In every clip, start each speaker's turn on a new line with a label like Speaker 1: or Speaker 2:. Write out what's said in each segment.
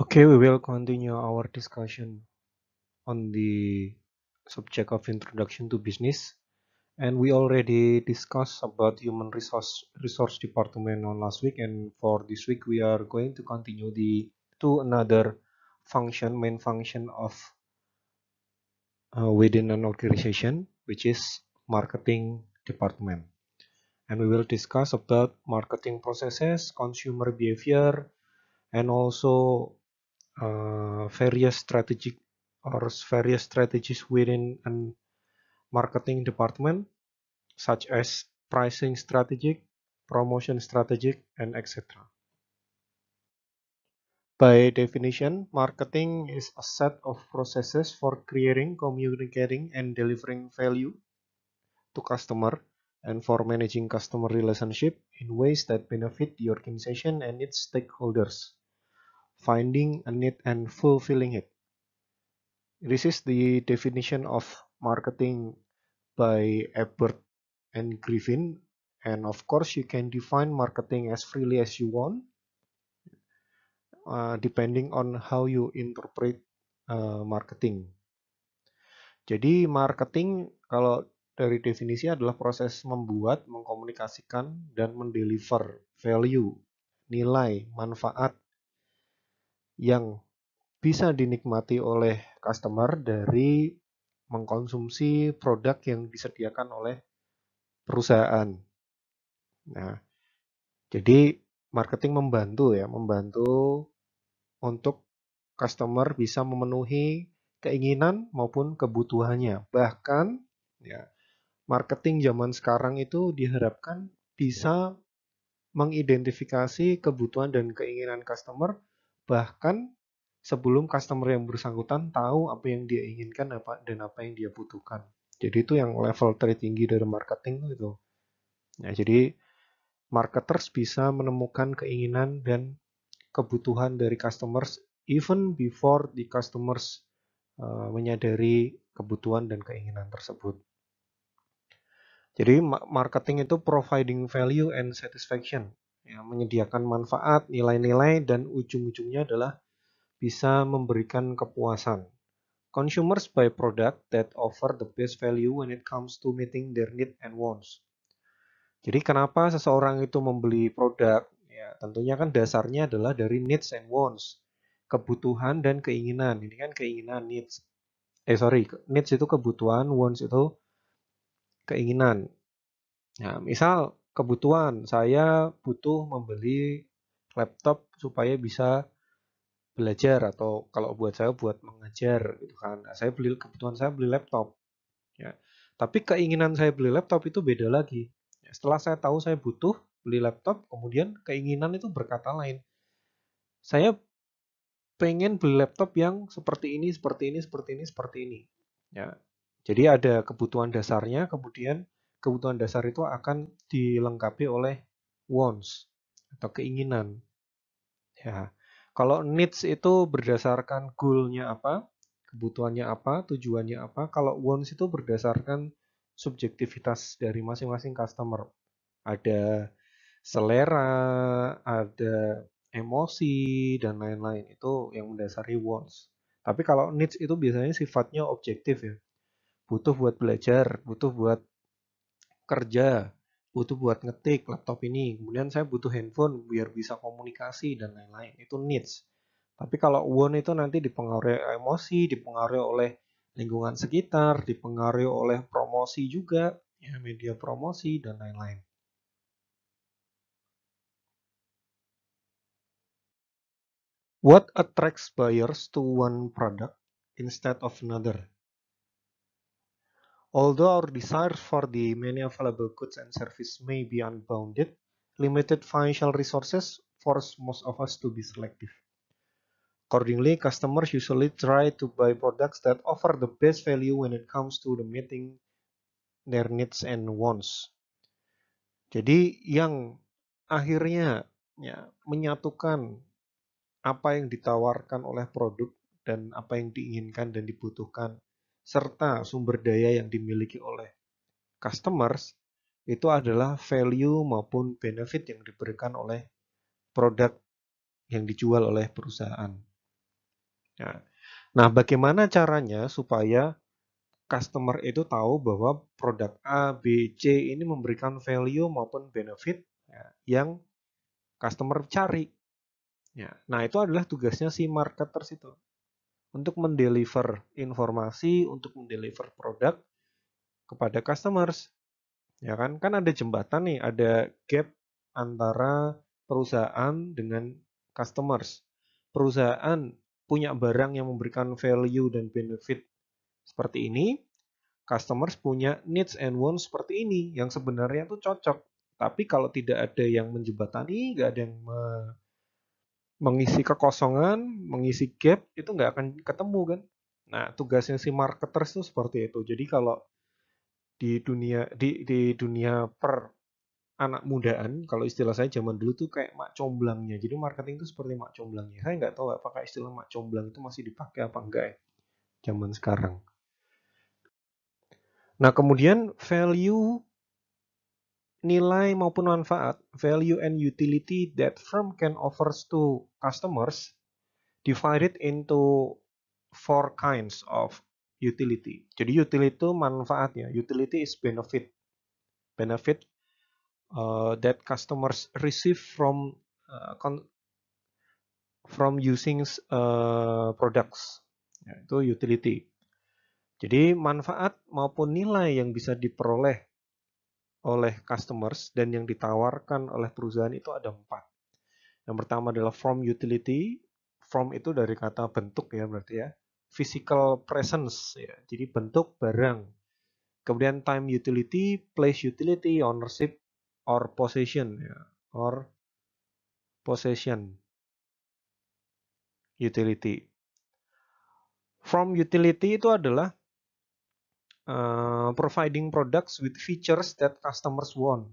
Speaker 1: Okay, we will continue our discussion on the subject of introduction to business and we already discussed about human resource resource department on last week and for this week we are going to continue the to another function main function of uh, within an organization which is marketing department and we will discuss about marketing processes consumer behavior and also uh, various strategic or various strategies within an marketing department such as pricing strategic, promotion strategic, and etc. By definition, marketing is a set of processes for creating, communicating, and delivering value to customer and for managing customer relationship in ways that benefit the organization and its stakeholders. finding a need and fulfilling it. This is the definition of marketing by Ebert and Griffin. And of course, you can define marketing as freely as you want, uh, depending on how you interpret uh, marketing. Jadi, marketing kalau dari definisi adalah proses membuat, mengkomunikasikan, dan mendeliver value, nilai, manfaat, yang bisa dinikmati oleh customer dari mengkonsumsi produk yang disediakan oleh perusahaan. Nah, jadi marketing membantu ya, membantu untuk customer bisa memenuhi keinginan maupun kebutuhannya. Bahkan ya, marketing zaman sekarang itu diharapkan bisa mengidentifikasi kebutuhan dan keinginan customer bahkan sebelum customer yang bersangkutan tahu apa yang dia inginkan apa dan apa yang dia butuhkan. Jadi itu yang level tertinggi dari marketing itu. Nah, jadi marketers bisa menemukan keinginan dan kebutuhan dari customers even before the customers uh, menyadari kebutuhan dan keinginan tersebut. Jadi marketing itu providing value and satisfaction ya, menyediakan manfaat, nilai-nilai, dan ujung-ujungnya adalah bisa memberikan kepuasan. Consumers buy product that offer the best value when it comes to meeting their needs and wants. Jadi kenapa seseorang itu membeli produk? Ya, tentunya kan dasarnya adalah dari needs and wants, kebutuhan dan keinginan. Ini kan keinginan needs. Eh sorry, needs itu kebutuhan, wants itu keinginan. Nah, misal kebutuhan. Saya butuh membeli laptop supaya bisa belajar atau kalau buat saya buat mengajar gitu kan. Nah, saya beli kebutuhan saya beli laptop. Ya. Tapi keinginan saya beli laptop itu beda lagi. setelah saya tahu saya butuh beli laptop, kemudian keinginan itu berkata lain. Saya pengen beli laptop yang seperti ini, seperti ini, seperti ini, seperti ini. Ya. Jadi ada kebutuhan dasarnya, kemudian kebutuhan dasar itu akan dilengkapi oleh wants atau keinginan. Ya. Kalau needs itu berdasarkan goalnya apa, kebutuhannya apa, tujuannya apa. Kalau wants itu berdasarkan subjektivitas dari masing-masing customer. Ada selera, ada emosi, dan lain-lain. Itu yang mendasari wants. Tapi kalau needs itu biasanya sifatnya objektif ya. Butuh buat belajar, butuh buat kerja, butuh buat ngetik laptop ini, kemudian saya butuh handphone biar bisa komunikasi dan lain-lain. Itu needs. Tapi kalau want itu nanti dipengaruhi emosi, dipengaruhi oleh lingkungan sekitar, dipengaruhi oleh promosi juga, ya media promosi dan lain-lain. What attracts buyers to one product instead of another? Although our desire for the many available goods and services may be unbounded, limited financial resources force most of us to be selective. Accordingly, customers usually try to buy products that offer the best value when it comes to the meeting their needs and wants. Jadi yang akhirnya ya, menyatukan apa yang ditawarkan oleh produk dan apa yang diinginkan dan dibutuhkan serta sumber daya yang dimiliki oleh customers itu adalah value maupun benefit yang diberikan oleh produk yang dijual oleh perusahaan. Ya. Nah, bagaimana caranya supaya customer itu tahu bahwa produk A, B, C ini memberikan value maupun benefit ya, yang customer cari? Ya. Nah, itu adalah tugasnya si marketer situ untuk mendeliver informasi, untuk mendeliver produk kepada customers. Ya kan? Kan ada jembatan nih, ada gap antara perusahaan dengan customers. Perusahaan punya barang yang memberikan value dan benefit seperti ini, customers punya needs and wants seperti ini yang sebenarnya itu cocok. Tapi kalau tidak ada yang menjembatani, nggak ada yang mengisi kekosongan, mengisi gap itu nggak akan ketemu kan. Nah tugasnya si marketer itu seperti itu. Jadi kalau di dunia di di dunia per anak mudaan, kalau istilah saya zaman dulu tuh kayak mak comblangnya. Jadi marketing itu seperti mak comblangnya. Saya nggak tahu apakah istilah mak comblang itu masih dipakai apa enggak ya zaman sekarang. Nah kemudian value nilai maupun manfaat, value and utility that firm can offers to customers divided into four kinds of utility. Jadi utility itu manfaatnya, utility is benefit. Benefit uh, that customers receive from uh, from using uh, products. Ya, itu utility. Jadi manfaat maupun nilai yang bisa diperoleh oleh customers dan yang ditawarkan oleh perusahaan itu ada empat. Yang pertama adalah form utility. Form itu dari kata bentuk ya berarti ya. Physical presence ya. Jadi bentuk barang. Kemudian time utility, place utility, ownership or possession ya. Or possession utility. Form utility itu adalah Eh, providing products with features that customers want.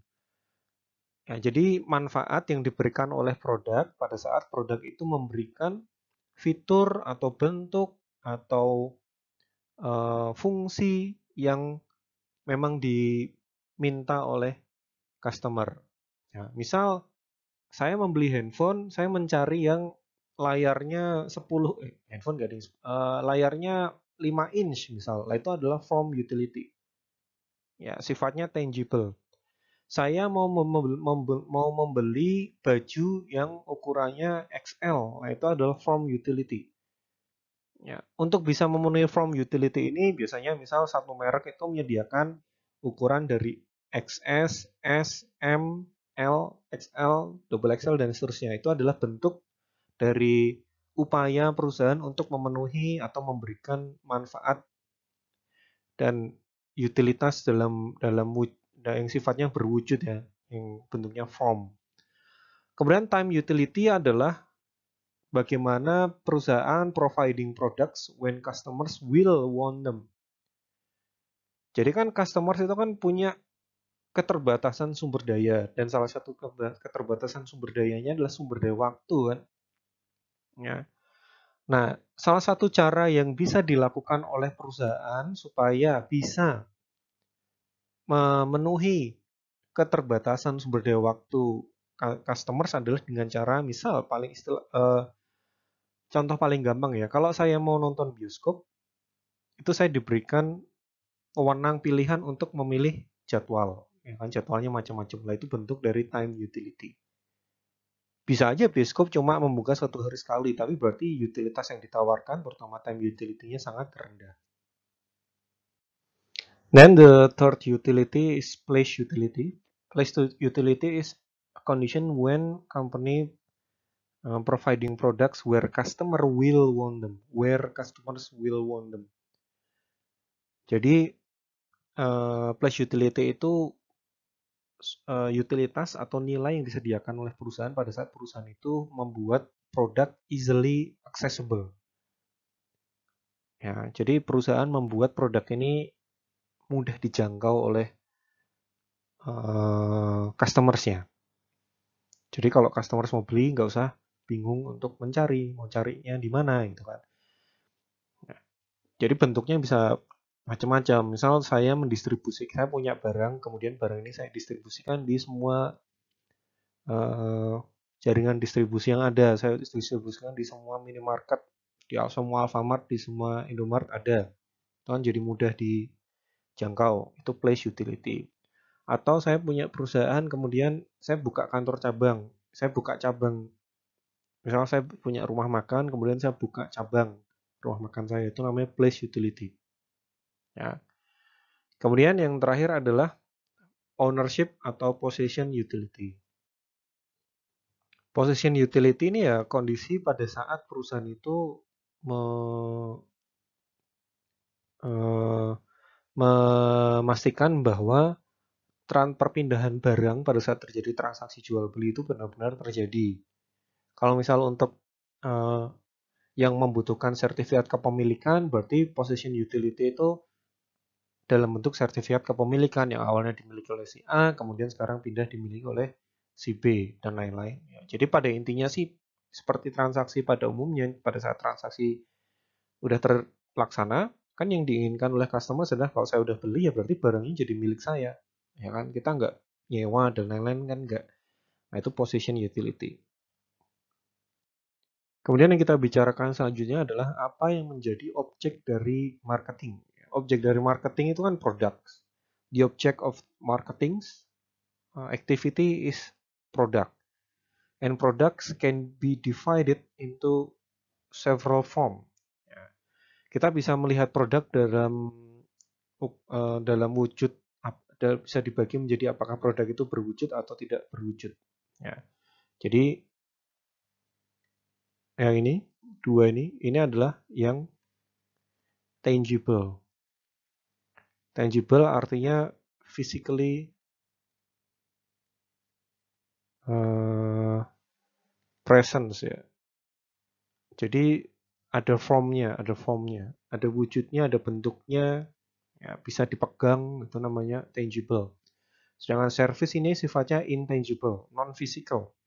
Speaker 1: Ya, jadi manfaat yang diberikan oleh produk pada saat produk itu memberikan fitur atau bentuk atau uh, fungsi yang memang diminta oleh customer. Ya, misal saya membeli handphone, saya mencari yang layarnya 10 eh, handphone gading uh, eh, layarnya 5 inch misal, itu adalah form utility. Ya, sifatnya tangible. Saya mau mau membeli baju yang ukurannya XL, nah itu adalah form utility. Ya, untuk bisa memenuhi form utility ini biasanya misal satu merek itu menyediakan ukuran dari XS, S, M, L, XL, double XL dan seterusnya. Itu adalah bentuk dari upaya perusahaan untuk memenuhi atau memberikan manfaat dan utilitas dalam dalam yang sifatnya berwujud ya, yang bentuknya form. Kemudian time utility adalah bagaimana perusahaan providing products when customers will want them. Jadi kan customers itu kan punya keterbatasan sumber daya dan salah satu keterbatasan sumber dayanya adalah sumber daya waktu kan. Ya. Nah, salah satu cara yang bisa dilakukan oleh perusahaan supaya bisa memenuhi keterbatasan sumber daya waktu customer adalah dengan cara misal paling istilah eh, contoh paling gampang ya. Kalau saya mau nonton bioskop itu saya diberikan wewenang pilihan untuk memilih jadwal. Ya kan jadwalnya macam-macam. Lah itu bentuk dari time utility bisa aja bioskop cuma membuka satu hari sekali, tapi berarti utilitas yang ditawarkan, pertama time utility-nya sangat rendah. Then the third utility is place utility. Place utility is a condition when company um, providing products where customer will want them, where customers will want them. Jadi uh, place utility itu uh, utilitas atau nilai yang disediakan oleh perusahaan pada saat perusahaan itu membuat produk easily accessible. Ya, jadi perusahaan membuat produk ini mudah dijangkau oleh uh, customersnya. Jadi kalau customers mau beli nggak usah bingung untuk mencari mau carinya di mana gitu kan. Nah, jadi bentuknya bisa macam-macam. Misal saya mendistribusikan, saya punya barang, kemudian barang ini saya distribusikan di semua uh, jaringan distribusi yang ada. Saya distribusikan di semua minimarket, di semua Alfamart, di semua Indomart ada. Itu kan jadi mudah dijangkau. Itu place utility. Atau saya punya perusahaan, kemudian saya buka kantor cabang. Saya buka cabang. Misalnya saya punya rumah makan, kemudian saya buka cabang rumah makan saya. Itu namanya place utility Ya. Kemudian yang terakhir adalah ownership atau possession utility. Position utility ini ya kondisi pada saat perusahaan itu me, uh, memastikan bahwa perpindahan barang pada saat terjadi transaksi jual beli itu benar-benar terjadi. Kalau misal untuk uh, yang membutuhkan sertifikat kepemilikan, berarti position utility itu dalam bentuk sertifikat kepemilikan yang awalnya dimiliki oleh si A, kemudian sekarang pindah dimiliki oleh si B, dan lain-lain. Ya, jadi pada intinya sih, seperti transaksi pada umumnya, pada saat transaksi udah terlaksana, kan yang diinginkan oleh customer adalah kalau saya udah beli ya berarti barangnya jadi milik saya. Ya kan, kita nggak nyewa dan lain-lain kan nggak. Nah itu position utility. Kemudian yang kita bicarakan selanjutnya adalah apa yang menjadi objek dari marketing objek dari marketing itu kan products. The object of marketing uh, activity is product. And products can be divided into several form. Ya. Kita bisa melihat produk dalam uh, dalam wujud bisa dibagi menjadi apakah produk itu berwujud atau tidak berwujud. Ya. Jadi yang ini dua ini ini adalah yang tangible Tangible artinya physically uh, eh, presence ya. Jadi ada formnya, ada formnya, ada wujudnya, ada bentuknya, ya, bisa dipegang itu namanya tangible. Sedangkan service ini sifatnya intangible, non physical.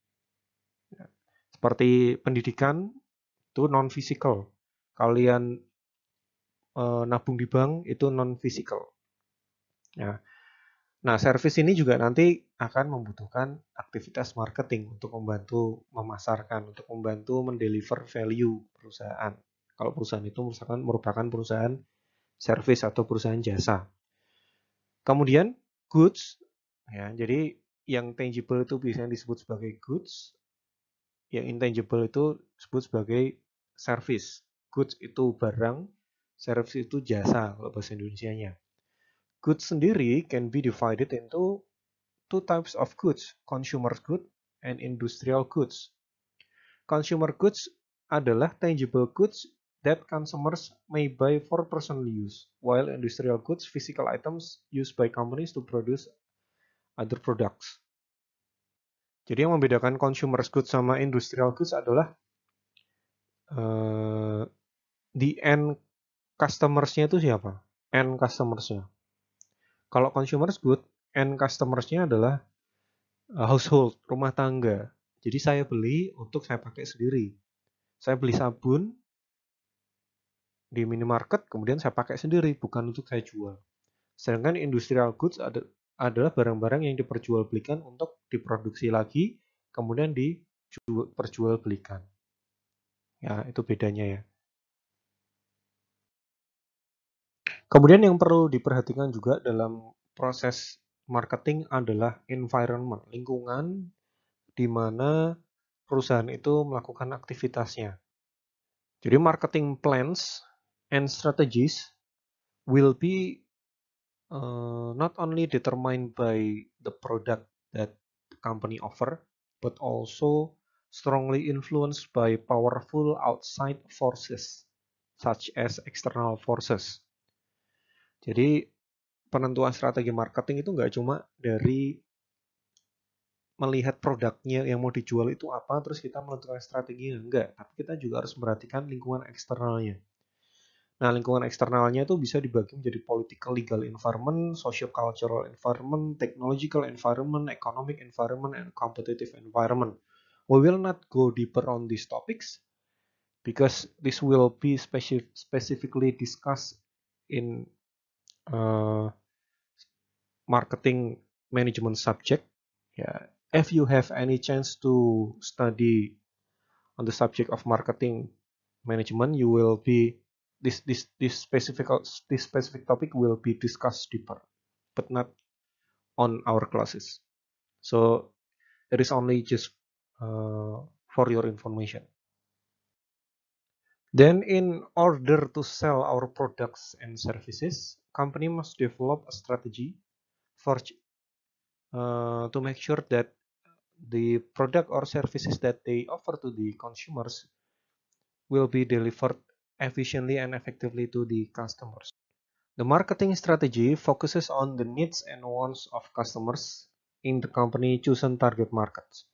Speaker 1: Ya. Seperti pendidikan itu non physical. Kalian uh, nabung di bank itu non physical. Ya. Nah, service ini juga nanti akan membutuhkan aktivitas marketing untuk membantu memasarkan, untuk membantu mendeliver value perusahaan. Kalau perusahaan itu misalkan merupakan perusahaan service atau perusahaan jasa. Kemudian goods, ya, jadi yang tangible itu biasanya disebut sebagai goods, yang intangible itu disebut sebagai service. Goods itu barang, service itu jasa kalau bahasa Indonesia-nya. Goods sendiri can be divided into two types of goods, consumer goods and industrial goods. Consumer goods adalah tangible goods that consumers may buy for personal use, while industrial goods physical items used by companies to produce other products. Jadi yang membedakan consumer goods sama industrial goods adalah uh, the end customers-nya itu siapa? End customers-nya. Kalau consumers good, and customers-nya adalah eh, household, rumah tangga. Jadi saya beli untuk saya pakai sendiri. Saya beli sabun di minimarket, kemudian saya pakai sendiri, bukan untuk saya jual. Sedangkan industrial goods ada, adalah barang-barang yang diperjualbelikan untuk diproduksi lagi, kemudian diperjualbelikan. Ya, itu bedanya ya. Kemudian yang perlu diperhatikan juga dalam proses marketing adalah environment, lingkungan di mana perusahaan itu melakukan aktivitasnya. Jadi marketing plans and strategies will be uh, not only determined by the product that the company offer, but also strongly influenced by powerful outside forces such as external forces. Jadi penentuan strategi marketing itu nggak cuma dari melihat produknya yang mau dijual itu apa, terus kita menentukan strategi enggak. Tapi kita juga harus memperhatikan lingkungan eksternalnya. Nah, lingkungan eksternalnya itu bisa dibagi menjadi political legal environment, social, cultural environment, technological environment, economic environment, and competitive environment. We will not go deeper on these topics because this will be specifically discussed in Uh, marketing management subject. Yeah. If you have any chance to study on the subject of marketing management, you will be this this this specific this specific topic will be discussed deeper, but not on our classes. So it is only just uh, for your information. Then in order to sell our products and services, company must develop a strategy for uh, to make sure that the product or services that they offer to the consumers will be delivered efficiently and effectively to the customers. The marketing strategy focuses on the needs and wants of customers in the company chosen target markets.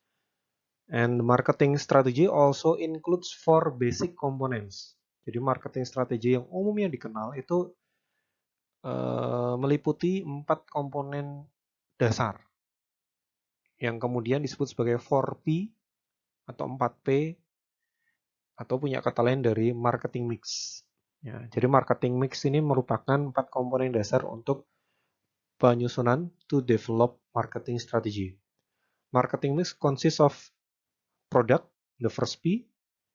Speaker 1: And marketing strategy also includes four basic components. Jadi marketing strategy yang umumnya dikenal itu uh, meliputi empat komponen dasar yang kemudian disebut sebagai 4P atau 4P atau punya kata lain dari marketing mix. Ya, jadi marketing mix ini merupakan empat komponen dasar untuk penyusunan to develop marketing strategy. Marketing mix consists of product, the first P,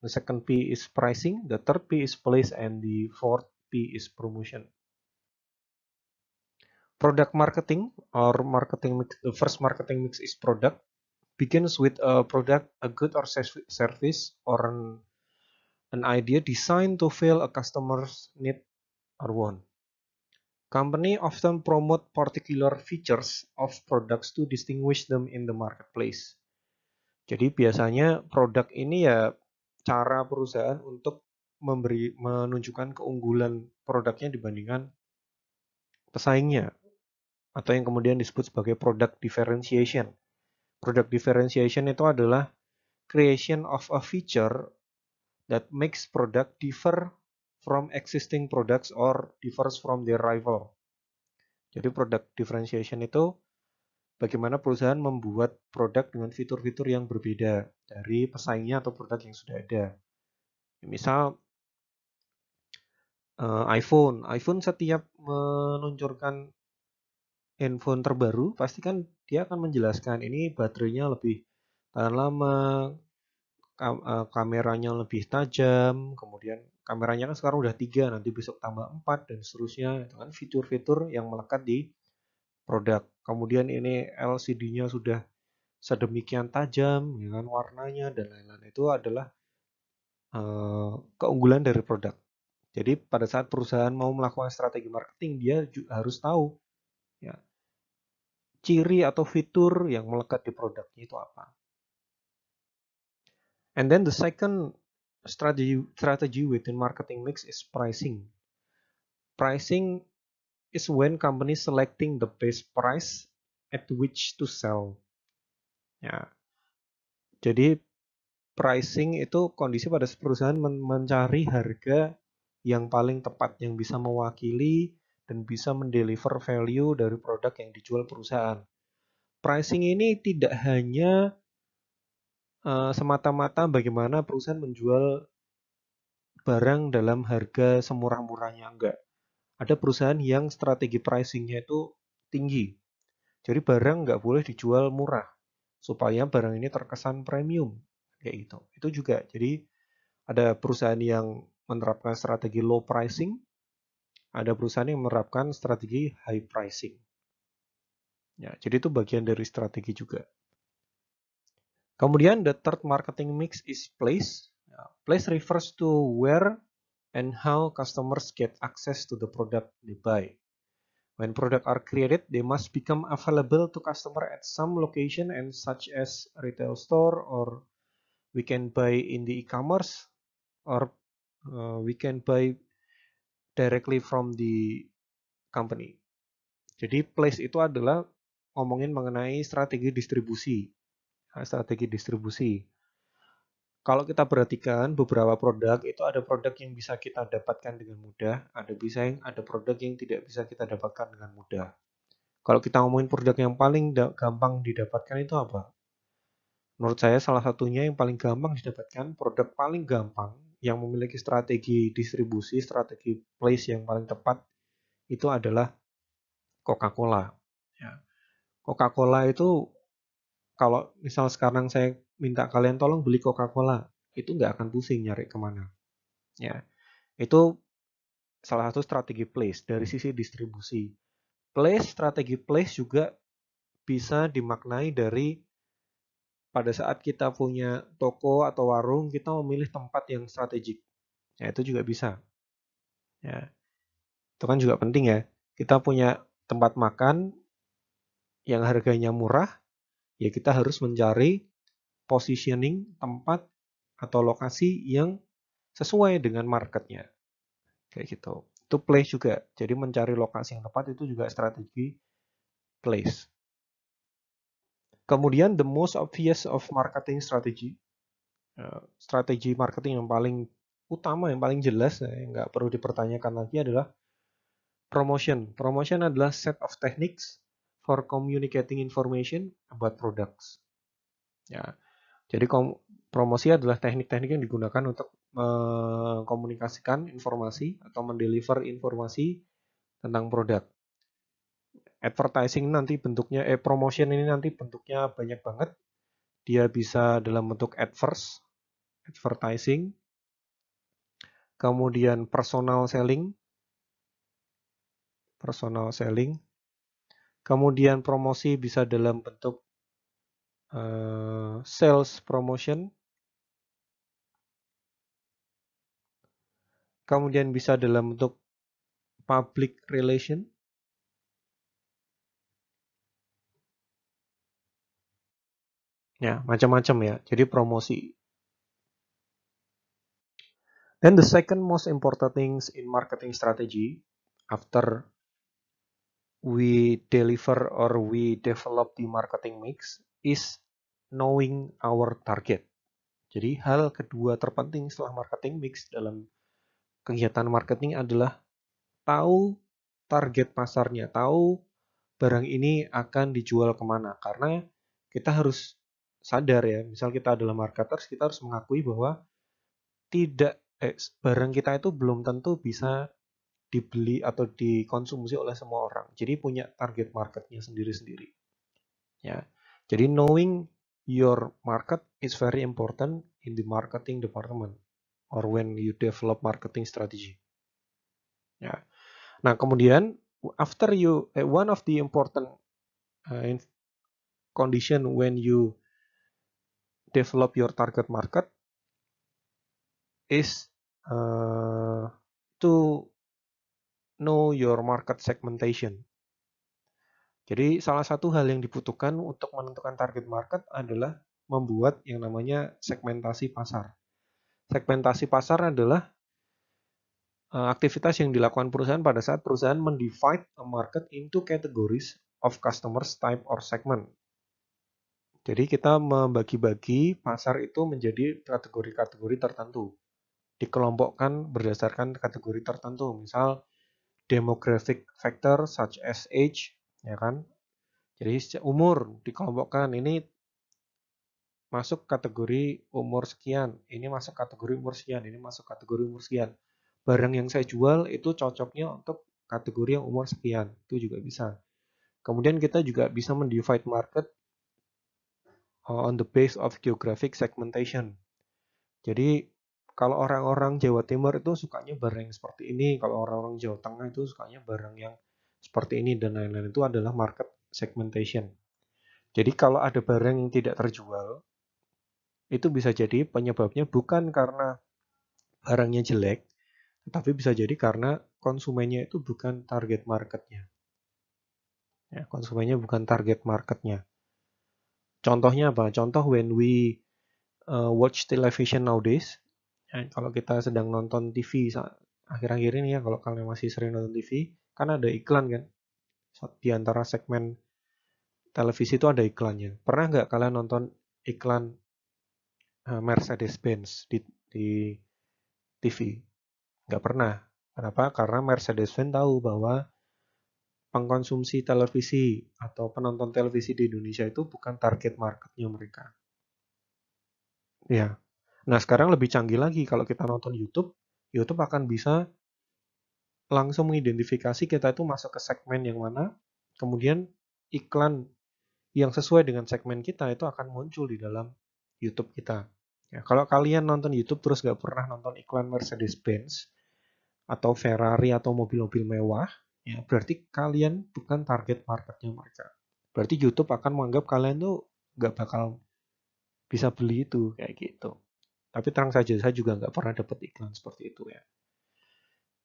Speaker 1: the second P is pricing, the third P is place, and the fourth P is promotion. Product marketing or marketing mix, the first marketing mix is product, begins with a product, a good or service, or an, an idea designed to fill a customer's need or want. Company often promote particular features of products to distinguish them in the marketplace. Jadi biasanya produk ini ya cara perusahaan untuk memberi menunjukkan keunggulan produknya dibandingkan pesaingnya atau yang kemudian disebut sebagai product differentiation. Product differentiation itu adalah creation of a feature that makes product differ from existing products or differs from their rival. Jadi product differentiation itu bagaimana perusahaan membuat produk dengan fitur-fitur yang berbeda dari pesaingnya atau produk yang sudah ada. Misal eh, iPhone, iPhone setiap meluncurkan handphone terbaru, pastikan dia akan menjelaskan ini baterainya lebih tahan lama, eh, kameranya lebih tajam, kemudian kameranya kan sekarang udah tiga, nanti besok tambah empat dan seterusnya. Itu kan fitur-fitur yang melekat di produk. Kemudian ini LCD-nya sudah sedemikian tajam, dengan ya warnanya dan lain-lain itu adalah uh, keunggulan dari produk. Jadi pada saat perusahaan mau melakukan strategi marketing dia harus tahu ya ciri atau fitur yang melekat di produknya itu apa. And then the second strategy strategy within marketing mix is pricing. Pricing is when company selecting the base price at which to sell. Ya. Jadi pricing itu kondisi pada perusahaan men mencari harga yang paling tepat yang bisa mewakili dan bisa mendeliver value dari produk yang dijual perusahaan. Pricing ini tidak hanya uh, semata-mata bagaimana perusahaan menjual barang dalam harga semurah-murahnya enggak ada perusahaan yang strategi pricingnya itu tinggi. Jadi barang nggak boleh dijual murah supaya barang ini terkesan premium kayak gitu. Itu juga jadi ada perusahaan yang menerapkan strategi low pricing, ada perusahaan yang menerapkan strategi high pricing. Ya, jadi itu bagian dari strategi juga. Kemudian the third marketing mix is place. Ya, place refers to where and how customers get access to the product they buy. When product are created, they must become available to customer at some location and such as retail store or we can buy in the e-commerce or uh, we can buy directly from the company. Jadi place itu adalah ngomongin mengenai strategi distribusi. Nah, strategi distribusi kalau kita perhatikan beberapa produk itu ada produk yang bisa kita dapatkan dengan mudah, ada bisa yang ada produk yang tidak bisa kita dapatkan dengan mudah. Kalau kita ngomongin produk yang paling gampang didapatkan itu apa? Menurut saya salah satunya yang paling gampang didapatkan, produk paling gampang yang memiliki strategi distribusi, strategi place yang paling tepat itu adalah Coca-Cola. Ya. Coca-Cola itu kalau misal sekarang saya minta kalian tolong beli Coca-Cola, itu nggak akan pusing nyari kemana. Ya, itu salah satu strategi place dari hmm. sisi distribusi. Place, strategi place juga bisa dimaknai dari pada saat kita punya toko atau warung, kita memilih tempat yang strategik. Ya, itu juga bisa. Ya, itu kan juga penting ya. Kita punya tempat makan yang harganya murah, ya kita harus mencari positioning tempat atau lokasi yang sesuai dengan marketnya. Kayak gitu. Itu place juga. Jadi mencari lokasi yang tepat itu juga strategi place. Kemudian the most obvious of marketing strategy. Eh, strategi marketing yang paling utama, yang paling jelas, eh, yang nggak perlu dipertanyakan lagi adalah promotion. Promotion adalah set of techniques for communicating information about products. Ya. Jadi promosi adalah teknik-teknik yang digunakan untuk mengkomunikasikan informasi atau mendeliver informasi tentang produk. Advertising nanti bentuknya, eh promotion ini nanti bentuknya banyak banget. Dia bisa dalam bentuk adverse, advertising, kemudian personal selling, personal selling, kemudian promosi bisa dalam bentuk uh, sales promotion. Kemudian bisa dalam bentuk public relation. Ya, macam-macam ya. Jadi promosi. Then the second most important things in marketing strategy after we deliver or we develop the marketing mix is knowing our target. Jadi hal kedua terpenting setelah marketing mix dalam kegiatan marketing adalah tahu target pasarnya, tahu barang ini akan dijual kemana. Karena kita harus sadar ya, misal kita adalah marketer, kita harus mengakui bahwa tidak eh, barang kita itu belum tentu bisa dibeli atau dikonsumsi oleh semua orang. Jadi punya target marketnya sendiri-sendiri. Ya. Jadi knowing your market is very important in the marketing department or when you develop marketing strategy. Ya. Nah, kemudian after you eh, one of the important uh, condition when you develop your target market is uh, to know your market segmentation. Jadi salah satu hal yang dibutuhkan untuk menentukan target market adalah membuat yang namanya segmentasi pasar. Segmentasi pasar adalah eh, aktivitas yang dilakukan perusahaan pada saat perusahaan mendivide a market into categories of customers type or segment. Jadi kita membagi-bagi pasar itu menjadi kategori-kategori tertentu. Dikelompokkan berdasarkan kategori tertentu, misal demographic factor such as age, ya kan? Jadi umur dikelompokkan ini masuk kategori umur sekian, ini masuk kategori umur sekian, ini masuk kategori umur sekian. Barang yang saya jual itu cocoknya untuk kategori yang umur sekian, itu juga bisa. Kemudian kita juga bisa mendivide market uh, on the base of geographic segmentation. Jadi kalau orang-orang Jawa Timur itu sukanya barang yang seperti ini, kalau orang-orang Jawa Tengah itu sukanya barang yang seperti ini dan lain-lain itu adalah market segmentation. Jadi kalau ada barang yang tidak terjual, itu bisa jadi penyebabnya bukan karena barangnya jelek, tetapi bisa jadi karena konsumennya itu bukan target marketnya. Ya, konsumennya bukan target marketnya. Contohnya apa? Contoh when we uh, watch television nowadays, ya, kalau kita sedang nonton TV akhir-akhir ini ya, kalau kalian masih sering nonton TV, kan ada iklan kan di antara segmen televisi itu ada iklannya pernah nggak kalian nonton iklan eh, Mercedes Benz di, di TV nggak pernah kenapa karena Mercedes Benz tahu bahwa pengkonsumsi televisi atau penonton televisi di Indonesia itu bukan target marketnya mereka ya nah sekarang lebih canggih lagi kalau kita nonton YouTube YouTube akan bisa langsung mengidentifikasi kita itu masuk ke segmen yang mana, kemudian iklan yang sesuai dengan segmen kita itu akan muncul di dalam YouTube kita. Ya, kalau kalian nonton YouTube terus gak pernah nonton iklan Mercedes-Benz atau Ferrari atau mobil-mobil mewah, ya berarti kalian bukan target marketnya mereka. Berarti YouTube akan menganggap kalian tuh gak bakal bisa beli itu kayak gitu. Tapi terang saja saya juga nggak pernah dapat iklan seperti itu ya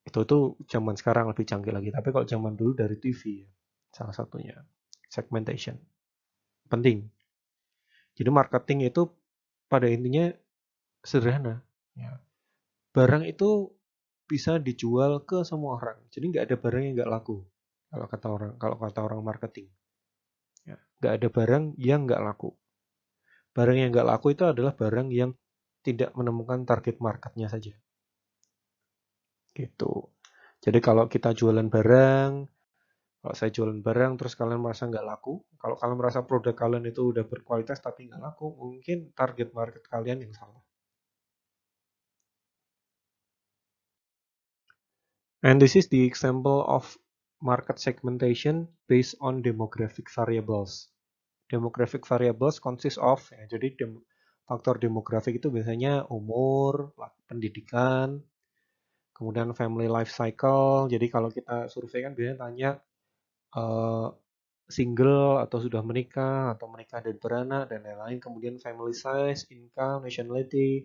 Speaker 1: itu tuh zaman sekarang lebih canggih lagi tapi kalau zaman dulu dari TV ya, salah satunya segmentation penting jadi marketing itu pada intinya sederhana ya. barang itu bisa dijual ke semua orang jadi nggak ada barang yang nggak laku kalau kata orang kalau kata orang marketing ya. nggak ada barang yang nggak laku barang yang nggak laku itu adalah barang yang tidak menemukan target marketnya saja gitu jadi kalau kita jualan barang kalau saya jualan barang terus kalian merasa nggak laku kalau kalian merasa produk kalian itu udah berkualitas tapi nggak laku mungkin target market kalian yang salah and this is the example of market segmentation based on demographic variables demographic variables consist of ya, jadi dem faktor demografik itu biasanya umur pendidikan kemudian family life cycle. Jadi kalau kita survei kan biasanya tanya uh, single atau sudah menikah atau menikah dan beranak dan lain-lain. Kemudian family size, income, nationality,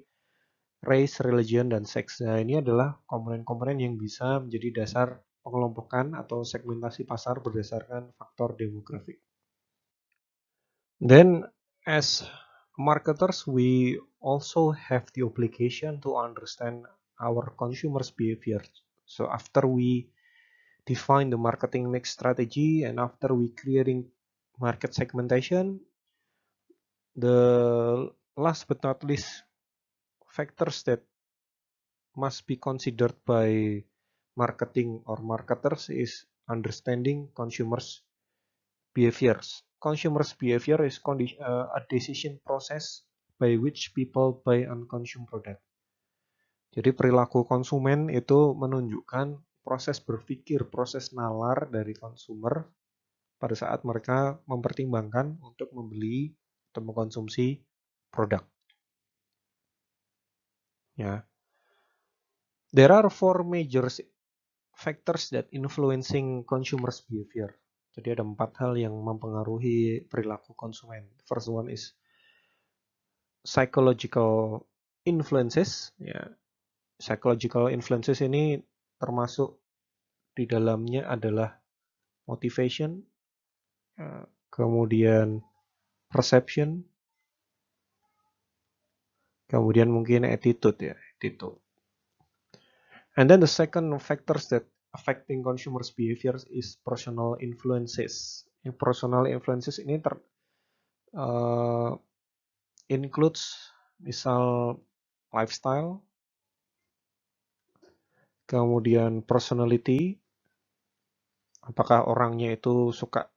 Speaker 1: race, religion dan seks. Nah ini adalah komponen-komponen yang bisa menjadi dasar pengelompokan atau segmentasi pasar berdasarkan faktor demografik. Then as marketers, we also have the obligation to understand our consumers' behavior. So after we define the marketing mix strategy and after we creating market segmentation, the last but not least factors that must be considered by marketing or marketers is understanding consumers' behaviors. Consumers' behavior is uh, a decision process by which people buy and consume product. Jadi perilaku konsumen itu menunjukkan proses berpikir, proses nalar dari konsumer pada saat mereka mempertimbangkan untuk membeli atau mengkonsumsi produk. Ya. There are four major factors that influencing consumers behavior. Jadi ada empat hal yang mempengaruhi perilaku konsumen. First one is psychological influences, ya, psychological influences ini termasuk di dalamnya adalah motivation, eh, kemudian perception, kemudian mungkin attitude ya, attitude. And then the second factors that affecting consumers' behaviors is personal influences. Yang personal influences ini ter uh, includes misal lifestyle, kemudian personality, apakah orangnya itu suka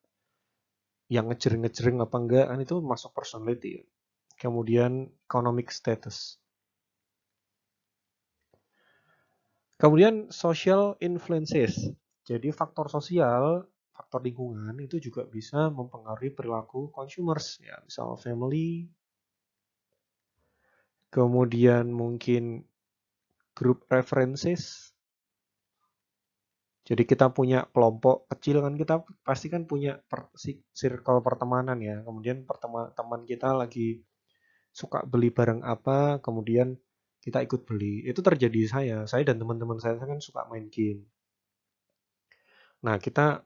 Speaker 1: yang ngejering-ngejering apa enggak, kan itu masuk personality. Kemudian economic status. Kemudian social influences. Jadi faktor sosial, faktor lingkungan itu juga bisa mempengaruhi perilaku consumers, ya, misal family. Kemudian mungkin group references jadi kita punya kelompok kecil kan kita pasti kan punya per, circle pertemanan ya. Kemudian pertemanan teman kita lagi suka beli barang apa, kemudian kita ikut beli. Itu terjadi saya. Saya dan teman-teman saya kan suka main game. Nah, kita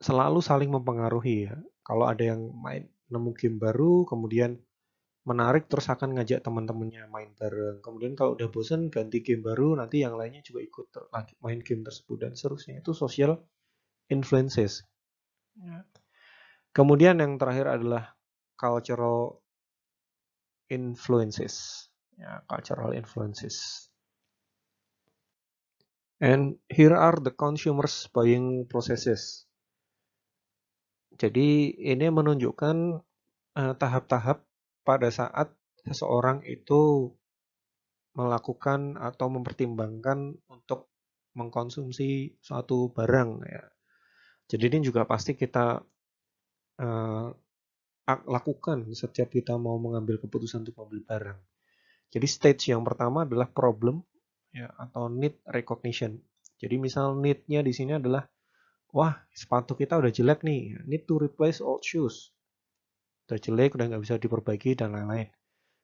Speaker 1: selalu saling mempengaruhi ya. Kalau ada yang main nemu game baru, kemudian menarik terus akan ngajak teman-temannya main bareng. Kemudian kalau udah bosan ganti game baru nanti yang lainnya juga ikut lagi main game tersebut dan seterusnya itu social influences. Ya. Kemudian yang terakhir adalah cultural influences. Ya, cultural influences. And here are the consumers buying processes. Jadi ini menunjukkan eh, tahap -tahap pada saat seseorang itu melakukan atau mempertimbangkan untuk mengkonsumsi suatu barang ya. Jadi ini juga pasti kita uh, lakukan setiap kita mau mengambil keputusan untuk membeli barang. Jadi stage yang pertama adalah problem ya atau need recognition. Jadi misal need-nya di sini adalah wah sepatu kita udah jelek nih, need to replace old shoes udah jelek, udah nggak bisa diperbaiki dan lain-lain.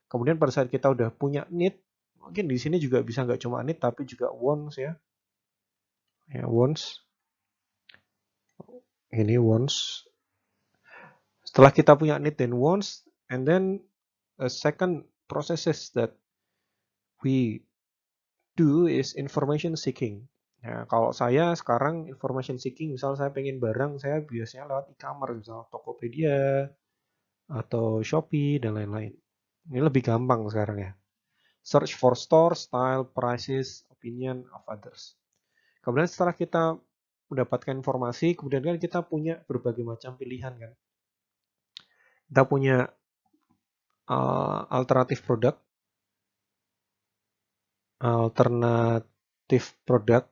Speaker 1: Kemudian pada saat kita udah punya need, mungkin di sini juga bisa nggak cuma need tapi juga wants ya. Ya, wants. Ini wants. Setelah kita punya need dan wants, and then a second processes that we do is information seeking. Nah, kalau saya sekarang information seeking, misal saya pengen barang, saya biasanya lewat e-commerce, misal Tokopedia, atau Shopee dan lain-lain. Ini lebih gampang sekarang ya. Search for store, style, prices, opinion of others. Kemudian setelah kita mendapatkan informasi, kemudian kan kita punya berbagai macam pilihan kan. Kita punya uh, alternatif produk, alternatif produk,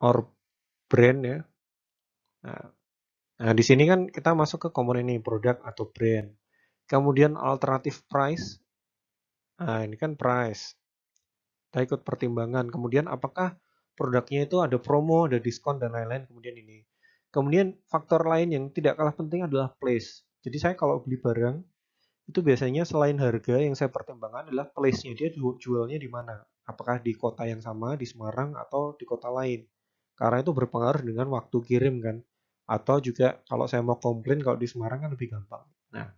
Speaker 1: or brand ya. Nah, Nah, di sini kan kita masuk ke komponen ini, produk atau brand. Kemudian alternatif price. Nah, ini kan price. Kita ikut pertimbangan. Kemudian apakah produknya itu ada promo, ada diskon, dan lain-lain. Kemudian ini. Kemudian faktor lain yang tidak kalah penting adalah place. Jadi saya kalau beli barang, itu biasanya selain harga yang saya pertimbangkan adalah place-nya. Dia jualnya di mana? Apakah di kota yang sama, di Semarang, atau di kota lain? Karena itu berpengaruh dengan waktu kirim kan atau juga kalau saya mau komplain kalau di Semarang kan lebih gampang. Nah,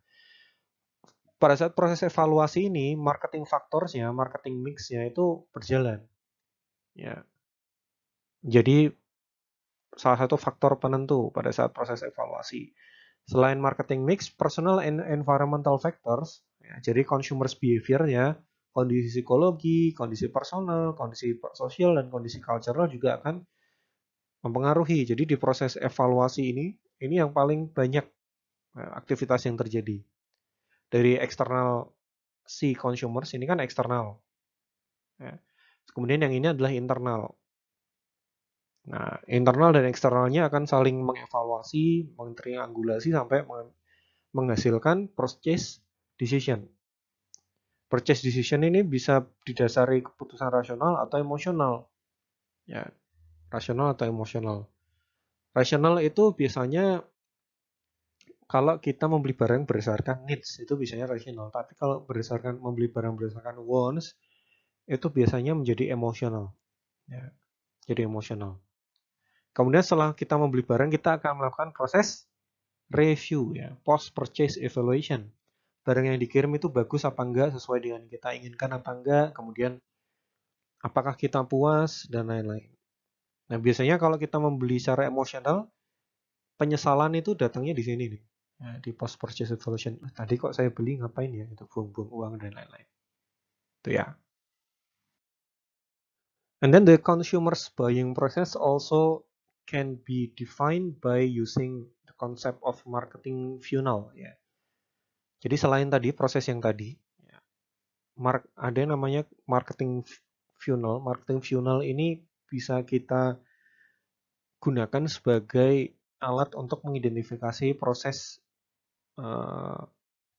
Speaker 1: pada saat proses evaluasi ini marketing faktornya, marketing mixnya itu berjalan. Ya. Jadi salah satu faktor penentu pada saat proses evaluasi. Selain marketing mix, personal and environmental factors, ya, jadi consumers behavior ya, kondisi psikologi, kondisi personal, kondisi sosial dan kondisi cultural juga akan mempengaruhi. Jadi di proses evaluasi ini, ini yang paling banyak eh, aktivitas yang terjadi. Dari eksternal si consumers ini kan eksternal. Ya. Kemudian yang ini adalah internal. Nah, internal dan eksternalnya akan saling mengevaluasi, mengtriangulasi sampai menghasilkan purchase decision. Purchase decision ini bisa didasari keputusan rasional atau emosional. Ya, rasional atau emosional. Rasional itu biasanya kalau kita membeli barang berdasarkan needs itu biasanya rasional tapi kalau berdasarkan membeli barang berdasarkan wants itu biasanya menjadi emosional ya. jadi emosional kemudian setelah kita membeli barang kita akan melakukan proses review ya post purchase evaluation barang yang dikirim itu bagus apa enggak sesuai dengan kita inginkan apa enggak kemudian apakah kita puas dan lain-lain Nah, biasanya kalau kita membeli secara emosional, penyesalan itu datangnya di sini nih, nah, di post purchase evaluation. Nah, tadi kok saya beli ngapain ya? Itu buang-buang uang dan lain-lain. Itu ya. And then the consumer's buying process also can be defined by using the concept of marketing funnel ya. Jadi selain tadi proses yang tadi, ya, mark, ada yang namanya marketing funnel. Marketing funnel ini bisa kita gunakan sebagai alat untuk mengidentifikasi proses eh,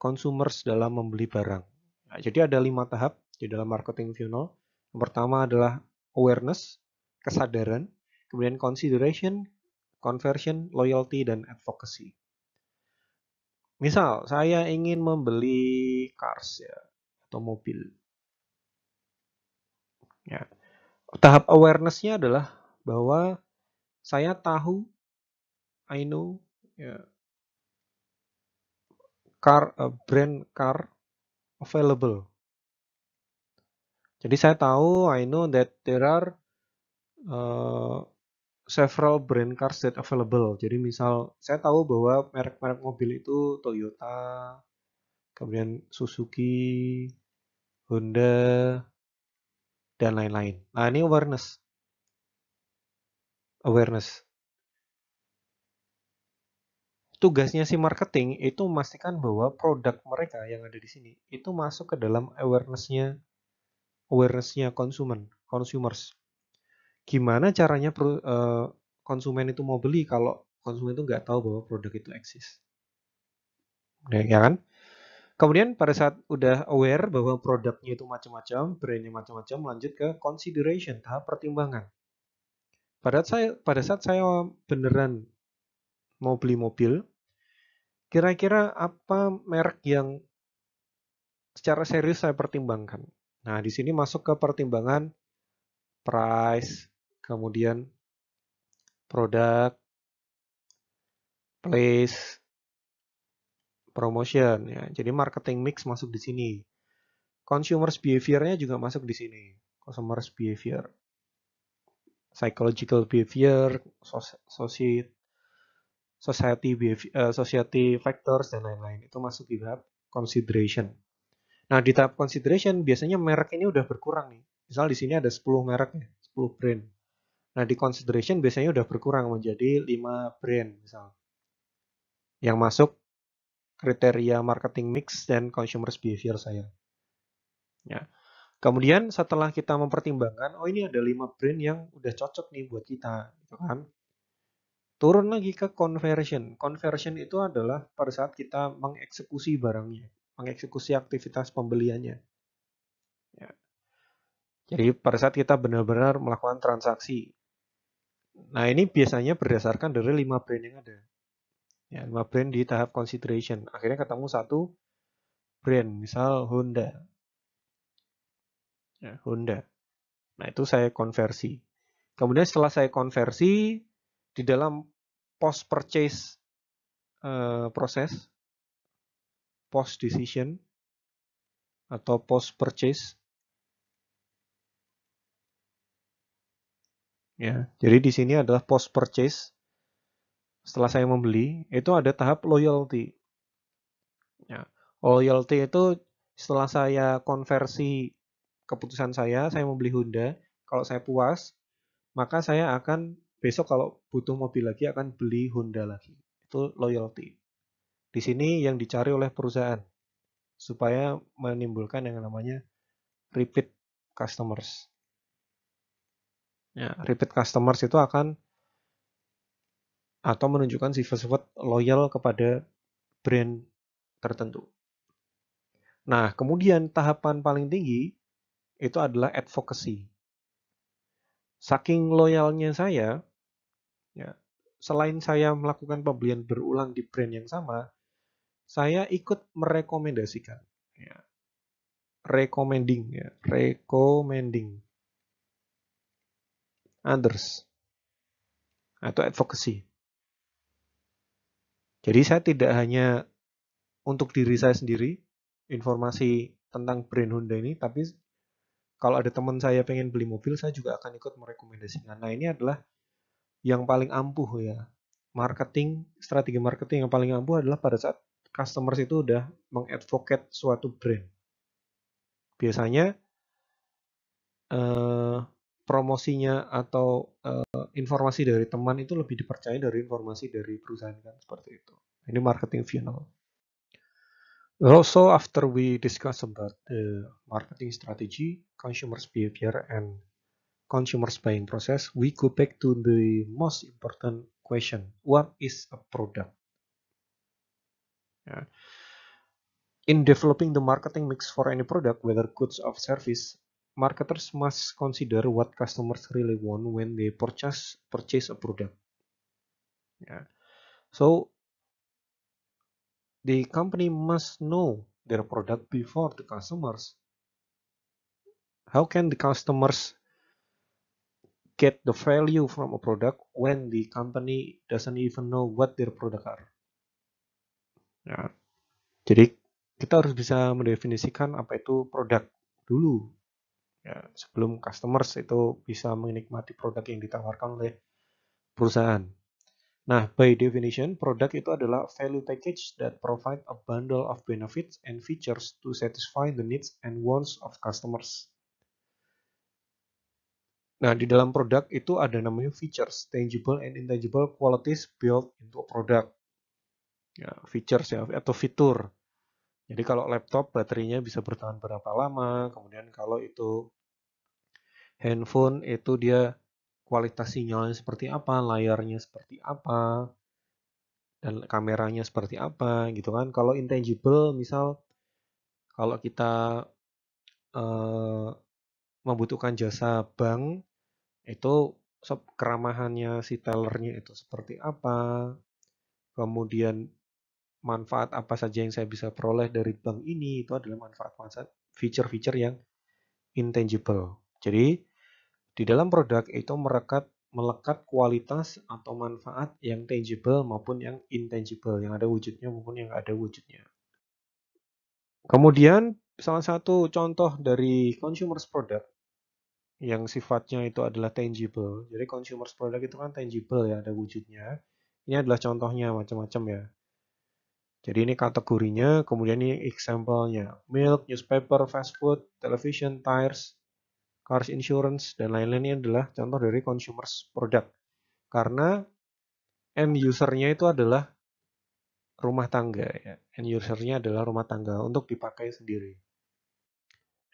Speaker 1: consumers dalam membeli barang. Nah, jadi ada lima tahap di dalam marketing funnel. Yang pertama adalah awareness, kesadaran, kemudian consideration, conversion, loyalty, dan advocacy. Misal, saya ingin membeli cars ya, atau mobil. Ya tahap awarenessnya adalah bahwa saya tahu, I know, ya, car uh, brand car available. Jadi saya tahu, I know that there are uh, several brand cars that available. Jadi misal saya tahu bahwa merek-merek mobil itu Toyota, kemudian Suzuki, Honda, dan lain-lain. Nah, ini awareness. Awareness. Tugasnya si marketing itu memastikan bahwa produk mereka yang ada di sini itu masuk ke dalam awarenessnya awarenessnya konsumen, consumers. Gimana caranya eh, konsumen itu mau beli kalau konsumen itu nggak tahu bahwa produk itu eksis. Ya, ya kan? Kemudian pada saat udah aware bahwa produknya itu macam-macam, brandnya macam-macam, lanjut ke consideration, tahap pertimbangan. Pada saat saya, pada saat saya beneran mau beli mobil, kira-kira apa merek yang secara serius saya pertimbangkan? Nah, di sini masuk ke pertimbangan price, kemudian produk, place, promotion ya. Jadi marketing mix masuk di sini. Consumers behavior-nya juga masuk di sini. Consumers behavior. Psychological behavior, society behavior, eh, society factors dan lain-lain itu masuk di tahap consideration. Nah, di tahap consideration biasanya merek ini udah berkurang nih. Misal di sini ada 10 merek ya, 10 brand. Nah, di consideration biasanya udah berkurang menjadi 5 brand misal. Yang masuk kriteria marketing mix dan consumers behavior saya. Ya. Kemudian setelah kita mempertimbangkan, oh ini ada lima brand yang udah cocok nih buat kita, gitu kan? Turun lagi ke conversion. Conversion itu adalah pada saat kita mengeksekusi barangnya, mengeksekusi aktivitas pembeliannya. Ya. Jadi pada saat kita benar-benar melakukan transaksi. Nah ini biasanya berdasarkan dari lima brand yang ada ya lima brand di tahap consideration akhirnya ketemu satu brand misal Honda ya, Honda nah itu saya konversi kemudian setelah saya konversi di dalam post purchase uh, proses post decision atau post purchase ya jadi di sini adalah post purchase setelah saya membeli itu ada tahap loyalty. Ya, loyalty itu setelah saya konversi keputusan saya, saya membeli Honda, kalau saya puas, maka saya akan besok kalau butuh mobil lagi akan beli Honda lagi. Itu loyalty. Di sini yang dicari oleh perusahaan supaya menimbulkan yang namanya repeat customers. Ya, repeat customers itu akan atau menunjukkan sifat-sifat loyal kepada brand tertentu. Nah, kemudian tahapan paling tinggi itu adalah advocacy. Saking loyalnya saya, ya, selain saya melakukan pembelian berulang di brand yang sama, saya ikut merekomendasikan. Ya. Recommending, ya. recommending others atau advocacy. Jadi saya tidak hanya untuk diri saya sendiri informasi tentang brand Honda ini, tapi kalau ada teman saya pengen beli mobil, saya juga akan ikut merekomendasikan. Nah ini adalah yang paling ampuh ya. Marketing, strategi marketing yang paling ampuh adalah pada saat customers itu udah mengadvocate suatu brand. Biasanya eh, promosinya atau uh, informasi dari teman itu lebih dipercaya dari informasi dari perusahaan kan seperti itu. Ini marketing funnel. Also, after we discuss about the marketing strategy, consumers behavior, and consumers buying process, we go back to the most important question: What is a product? Yeah. In developing the marketing mix for any product, whether goods or service, marketers must consider what customers really want when they purchase purchase a product. Yeah. So the company must know their product before the customers. How can the customers get the value from a product when the company doesn't even know what their product are? Yeah. Jadi kita harus bisa mendefinisikan apa itu produk dulu ya, sebelum customers itu bisa menikmati produk yang ditawarkan oleh perusahaan. Nah, by definition, produk itu adalah value package that provide a bundle of benefits and features to satisfy the needs and wants of customers. Nah, di dalam produk itu ada namanya features, tangible and intangible qualities built into a product. Ya, features ya, atau fitur. Jadi kalau laptop baterainya bisa bertahan berapa lama, kemudian kalau itu handphone itu dia kualitas sinyalnya seperti apa, layarnya seperti apa, dan kameranya seperti apa gitu kan. Kalau intangible misal kalau kita uh, membutuhkan jasa bank itu keramahannya si tellernya itu seperti apa, kemudian manfaat apa saja yang saya bisa peroleh dari bank ini itu adalah manfaat-manfaat feature-feature yang intangible. Jadi di dalam produk itu merekat melekat kualitas atau manfaat yang tangible maupun yang intangible, yang ada wujudnya maupun yang ada wujudnya. Kemudian salah satu contoh dari consumers product yang sifatnya itu adalah tangible. Jadi consumers product itu kan tangible ya, ada wujudnya. Ini adalah contohnya macam-macam ya. Jadi ini kategorinya, kemudian ini example-nya. Milk, newspaper, fast food, television, tires, cars insurance, dan lain lain ini adalah contoh dari consumers product. Karena end usernya itu adalah rumah tangga ya. End usernya adalah rumah tangga untuk dipakai sendiri.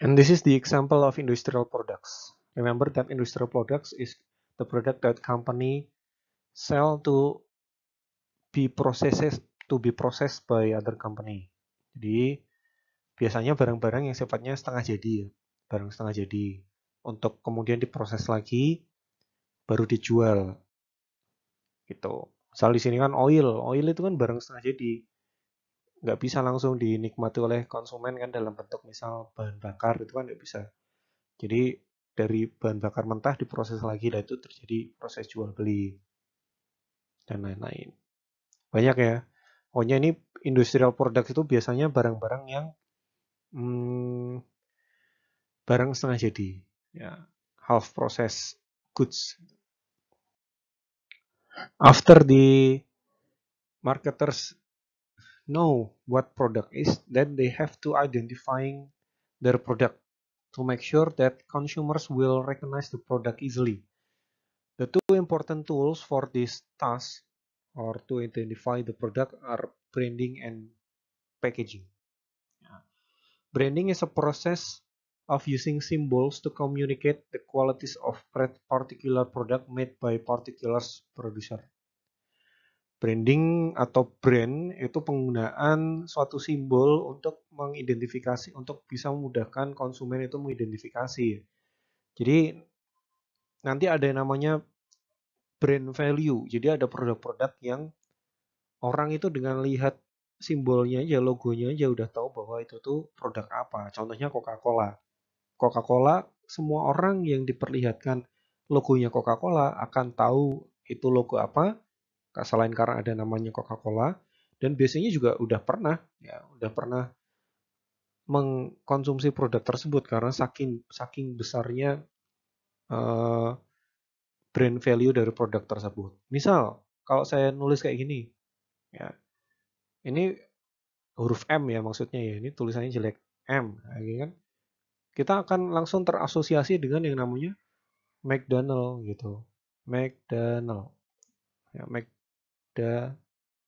Speaker 1: And this is the example of industrial products. Remember that industrial products is the product that company sell to be processed to be processed by other company. Jadi biasanya barang-barang yang sifatnya setengah jadi ya. barang setengah jadi untuk kemudian diproses lagi baru dijual gitu misal di sini kan oil oil itu kan barang setengah jadi nggak bisa langsung dinikmati oleh konsumen kan dalam bentuk misal bahan bakar itu kan nggak bisa jadi dari bahan bakar mentah diproses lagi dan itu terjadi proses jual beli dan lain-lain banyak ya pokoknya ini industrial product itu biasanya barang-barang yang hmm, barang setengah jadi ya half process goods after the marketers know what product is then they have to identifying their product to make sure that consumers will recognize the product easily the two important tools for this task or to identify the product are branding and packaging branding is a process of using symbols to communicate the qualities of particular product made by particular producer. Branding atau brand itu penggunaan suatu simbol untuk mengidentifikasi, untuk bisa memudahkan konsumen itu mengidentifikasi. Jadi nanti ada yang namanya brand value. Jadi ada produk-produk yang orang itu dengan lihat simbolnya aja, logonya aja udah tahu bahwa itu tuh produk apa. Contohnya Coca-Cola. Coca-Cola, semua orang yang diperlihatkan logonya Coca-Cola akan tahu itu logo apa, selain karena ada namanya Coca-Cola, dan biasanya juga udah pernah, ya udah pernah mengkonsumsi produk tersebut karena saking saking besarnya uh, brand value dari produk tersebut. Misal kalau saya nulis kayak gini, ya ini huruf M ya maksudnya ya ini tulisannya jelek M, ya kan? kita akan langsung terasosiasi dengan yang namanya McDonald gitu. McDonald. Ya, McDa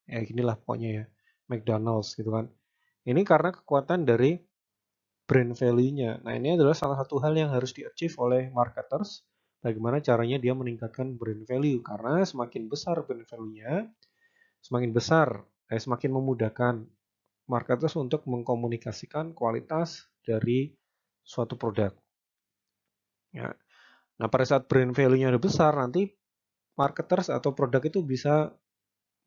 Speaker 1: ya lah pokoknya ya. McDonald's gitu kan. Ini karena kekuatan dari brand value-nya. Nah, ini adalah salah satu hal yang harus di-achieve oleh marketers. Bagaimana caranya dia meningkatkan brand value? Karena semakin besar brand value-nya, semakin besar, eh, semakin memudahkan marketers untuk mengkomunikasikan kualitas dari suatu produk. Ya. Nah, pada saat brand value-nya udah besar, nanti marketers atau produk itu bisa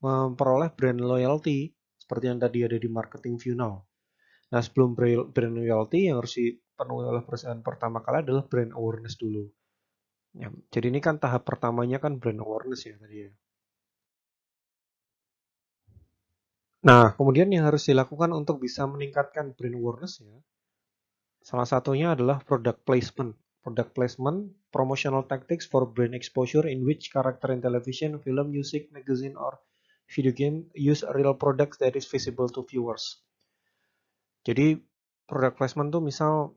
Speaker 1: memperoleh brand loyalty seperti yang tadi ada di marketing view now. Nah, sebelum brand loyalty yang harus dipenuhi oleh perusahaan pertama kali adalah brand awareness dulu. Ya, jadi ini kan tahap pertamanya kan brand awareness ya tadi ya. Nah, kemudian yang harus dilakukan untuk bisa meningkatkan brand awareness ya, Salah satunya adalah product placement. Product placement, promotional tactics for brand exposure in which character in television, film, music, magazine, or video game use real products that is visible to viewers. Jadi product placement tuh misal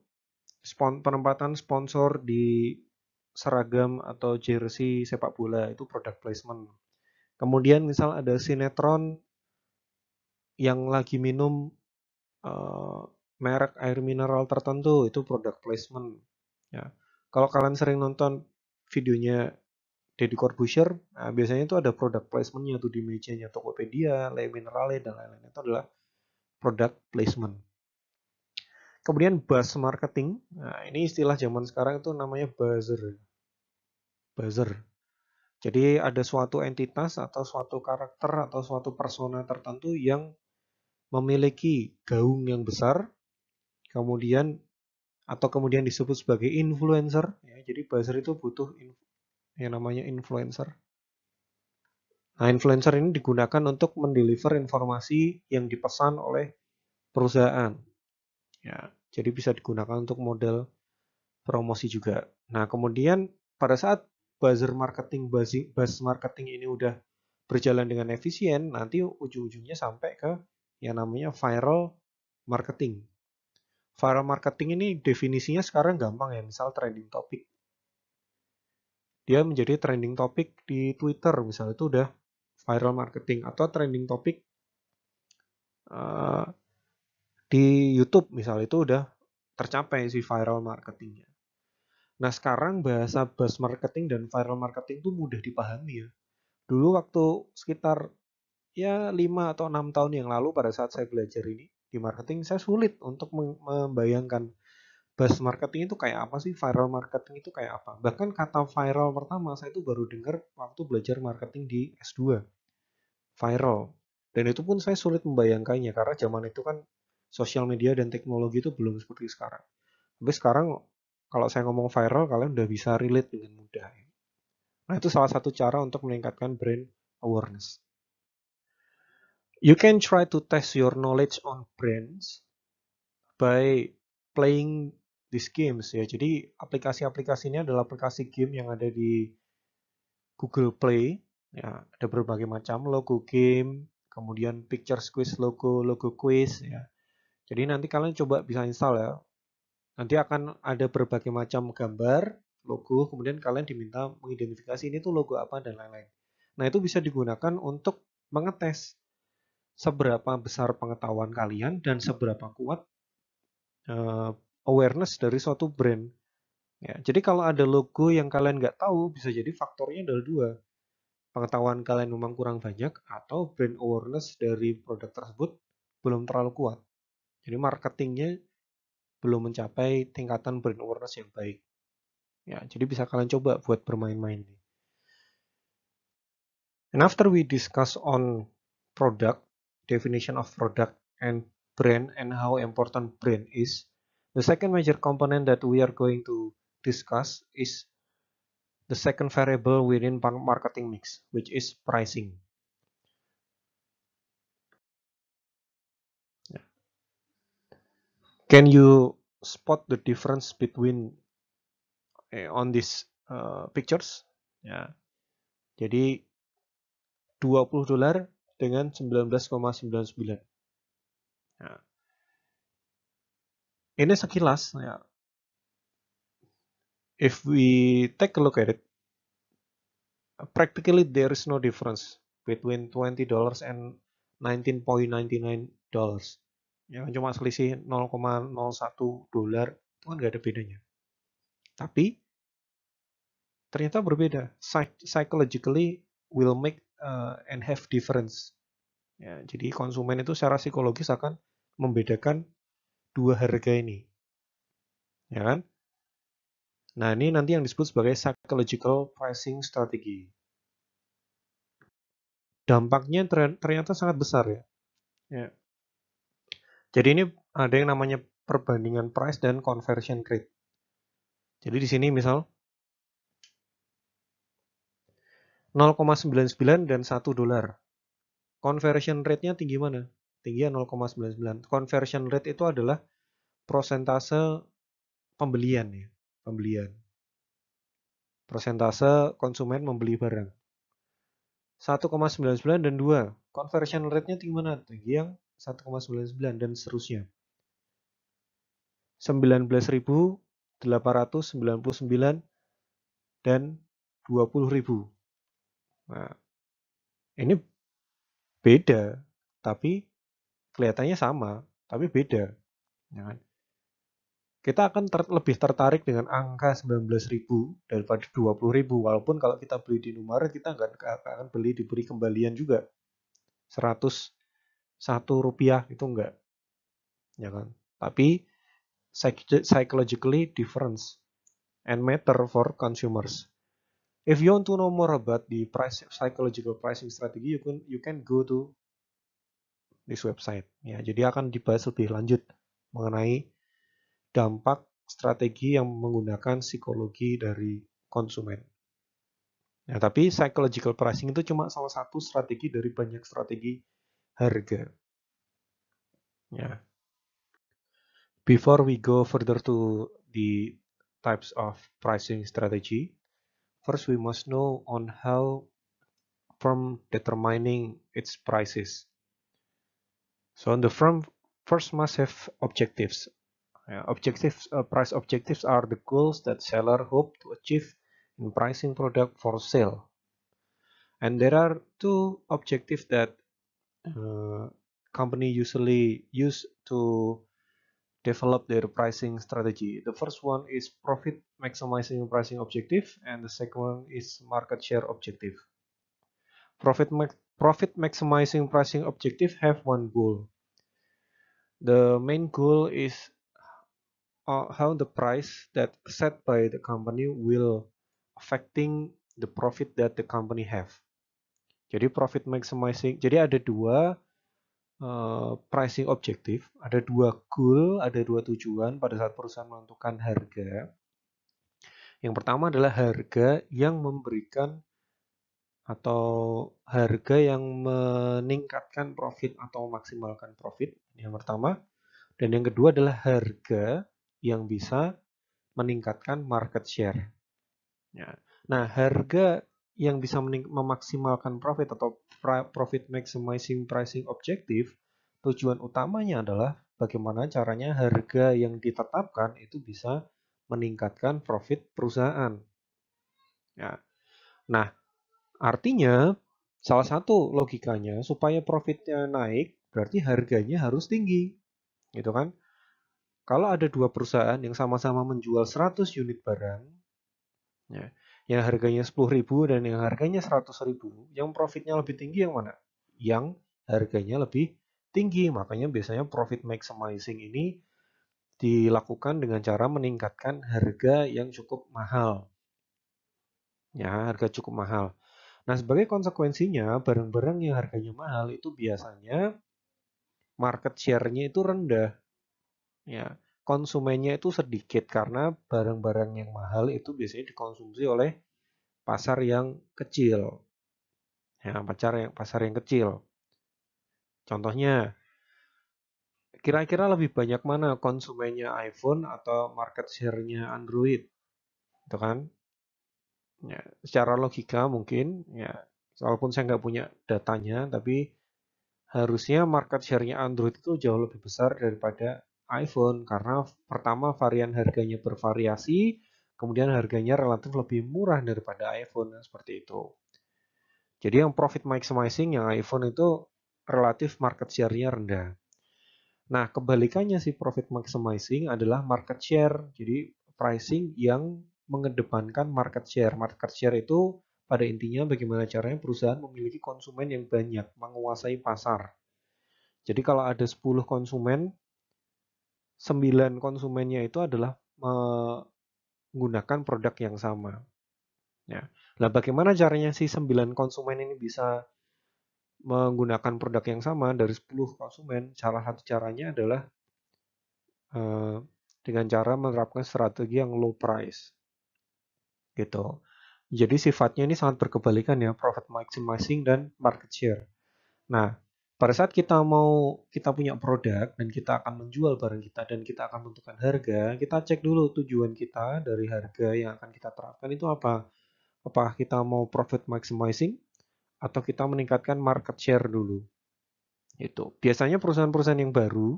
Speaker 1: penempatan sponsor di seragam atau jersey sepak bola itu product placement. Kemudian misal ada sinetron yang lagi minum eh, merek air mineral tertentu itu product placement ya kalau kalian sering nonton videonya Deddy Corbuzier nah biasanya itu ada product placementnya tuh di mejanya Tokopedia, Le Minerale dan lain-lain itu adalah product placement kemudian buzz marketing nah ini istilah zaman sekarang itu namanya buzzer buzzer jadi ada suatu entitas atau suatu karakter atau suatu persona tertentu yang memiliki gaung yang besar kemudian atau kemudian disebut sebagai influencer ya, jadi buzzer itu butuh yang namanya influencer nah influencer ini digunakan untuk mendeliver informasi yang dipesan oleh perusahaan ya jadi bisa digunakan untuk model promosi juga nah kemudian pada saat buzzer marketing buzz, buzz marketing ini udah berjalan dengan efisien nanti ujung-ujungnya sampai ke yang namanya viral marketing Viral marketing ini definisinya sekarang gampang ya, misal trending topic. Dia menjadi trending topic di Twitter, misalnya itu udah viral marketing atau trending topic uh, di YouTube misalnya itu udah tercapai si viral marketingnya. Nah sekarang bahasa buzz marketing dan viral marketing itu mudah dipahami ya. Dulu waktu sekitar ya 5 atau 6 tahun yang lalu pada saat saya belajar ini, di marketing saya sulit untuk membayangkan buzz marketing itu kayak apa sih viral marketing itu kayak apa bahkan kata viral pertama saya itu baru dengar waktu belajar marketing di S2 viral dan itu pun saya sulit membayangkannya karena zaman itu kan sosial media dan teknologi itu belum seperti sekarang tapi sekarang kalau saya ngomong viral kalian udah bisa relate dengan mudah nah itu salah satu cara untuk meningkatkan brand awareness You can try to test your knowledge on brands by playing these games ya. Jadi aplikasi-aplikasi ini adalah aplikasi game yang ada di Google Play. Ya, ada berbagai macam logo game, kemudian picture quiz logo, logo quiz ya. Jadi nanti kalian coba bisa install ya. Nanti akan ada berbagai macam gambar, logo, kemudian kalian diminta mengidentifikasi ini tuh logo apa dan lain-lain. Nah, itu bisa digunakan untuk mengetes seberapa besar pengetahuan kalian dan seberapa kuat uh, awareness dari suatu brand. Ya, jadi kalau ada logo yang kalian nggak tahu, bisa jadi faktornya adalah dua. Pengetahuan kalian memang kurang banyak atau brand awareness dari produk tersebut belum terlalu kuat. Jadi marketingnya belum mencapai tingkatan brand awareness yang baik. Ya, jadi bisa kalian coba buat bermain-main. And after we discuss on product, definition of product and brand and how important brand is. The second major component that we are going to discuss is the second variable within marketing mix, which is pricing. Can you spot the difference between eh, on these uh, pictures? Yeah. Jadi 20 dolar dengan 19,99. Nah, ya. ini sekilas ya. If we take a look at it, practically there is no difference between $20 dollars and 19.99 dollars. Ya cuma selisih 0,01 dolar itu kan nggak ada bedanya. Tapi ternyata berbeda. psychologically will make uh, and have difference. Ya, jadi konsumen itu secara psikologis akan membedakan dua harga ini. Ya kan? Nah, ini nanti yang disebut sebagai psychological pricing strategy. Dampaknya ternyata sangat besar ya. ya. Jadi ini ada yang namanya perbandingan price dan conversion rate. Jadi di sini misal 0,99 dan 1 dolar. Conversion rate-nya tinggi mana? Tinggi 0,99. Ya, Conversion rate itu adalah prosentase pembelian ya, pembelian. Prosentase konsumen membeli barang. 1,99 dan 2. Conversion rate-nya tinggi mana? Tinggi yang 1,99 dan seterusnya. 19.899 dan 20.000. Nah, ini beda, tapi kelihatannya sama, tapi beda. Ya kan? Kita akan ter lebih tertarik dengan angka 19.000 daripada 20.000, walaupun kalau kita beli di Indomaret kita nggak akan beli diberi kembalian juga. 101 rupiah itu enggak. Ya kan? Tapi psychologically difference and matter for consumers if you want to know more about the price psychological pricing strategy, you can you can go to this website. Ya, jadi akan dibahas lebih lanjut mengenai dampak strategi yang menggunakan psikologi dari konsumen. Nah, tapi psychological pricing itu cuma salah satu strategi dari banyak strategi harga. Ya. Before we go further to the types of pricing strategy, First, we must know on how firm determining its prices. So on the firm first must have objectives. Uh, objectives uh, price objectives are the goals that seller hope to achieve in pricing product for sale. And there are two objectives that uh, company usually use to develop their pricing strategy. The first one is profit maximizing pricing objective, and the second one is market share objective. Profit, ma profit maximizing pricing objective have one goal. The main goal is uh, how the price that set by the company will affecting the profit that the company have. Jadi profit maximizing, jadi ada dua Eh, pricing objective, ada dua goal, ada dua tujuan pada saat perusahaan menentukan harga. Yang pertama adalah harga yang memberikan atau harga yang meningkatkan profit atau memaksimalkan profit. Yang pertama, dan yang kedua adalah harga yang bisa meningkatkan market share. Ya. Nah, harga yang bisa memaksimalkan profit atau profit maximizing pricing objective tujuan utamanya adalah bagaimana caranya harga yang ditetapkan itu bisa meningkatkan profit perusahaan. Ya. Nah, artinya salah satu logikanya supaya profitnya naik berarti harganya harus tinggi. Gitu kan? Kalau ada dua perusahaan yang sama-sama menjual 100 unit barang, ya, yang harganya 10.000 dan yang harganya 100.000, yang profitnya lebih tinggi yang mana? Yang harganya lebih tinggi. Makanya biasanya profit maximizing ini dilakukan dengan cara meningkatkan harga yang cukup mahal. Ya, harga cukup mahal. Nah, sebagai konsekuensinya, barang-barang yang harganya mahal itu biasanya market share-nya itu rendah. Ya konsumennya itu sedikit karena barang-barang yang mahal itu biasanya dikonsumsi oleh pasar yang kecil. Ya, pasar yang pasar yang kecil. Contohnya kira-kira lebih banyak mana konsumennya iPhone atau market share-nya Android? Itu kan? Ya, secara logika mungkin ya walaupun saya nggak punya datanya tapi harusnya market share-nya Android itu jauh lebih besar daripada iPhone karena pertama varian harganya bervariasi, kemudian harganya relatif lebih murah daripada iPhone seperti itu. Jadi yang profit maximizing yang iPhone itu relatif market share-nya rendah. Nah, kebalikannya sih profit maximizing adalah market share. Jadi pricing yang mengedepankan market share. Market share itu pada intinya bagaimana caranya perusahaan memiliki konsumen yang banyak, menguasai pasar. Jadi kalau ada 10 konsumen, Sembilan konsumennya itu adalah menggunakan produk yang sama. Ya. Nah, bagaimana caranya sih sembilan konsumen ini bisa menggunakan produk yang sama dari 10 konsumen? Cara satu caranya adalah uh, dengan cara menerapkan strategi yang low price. Gitu. Jadi sifatnya ini sangat berkebalikan ya, profit maximizing dan market share. Nah, pada saat kita mau kita punya produk dan kita akan menjual barang kita dan kita akan menentukan harga, kita cek dulu tujuan kita dari harga yang akan kita terapkan itu apa. Apakah kita mau profit maximizing atau kita meningkatkan market share dulu. Itu. Biasanya perusahaan-perusahaan yang baru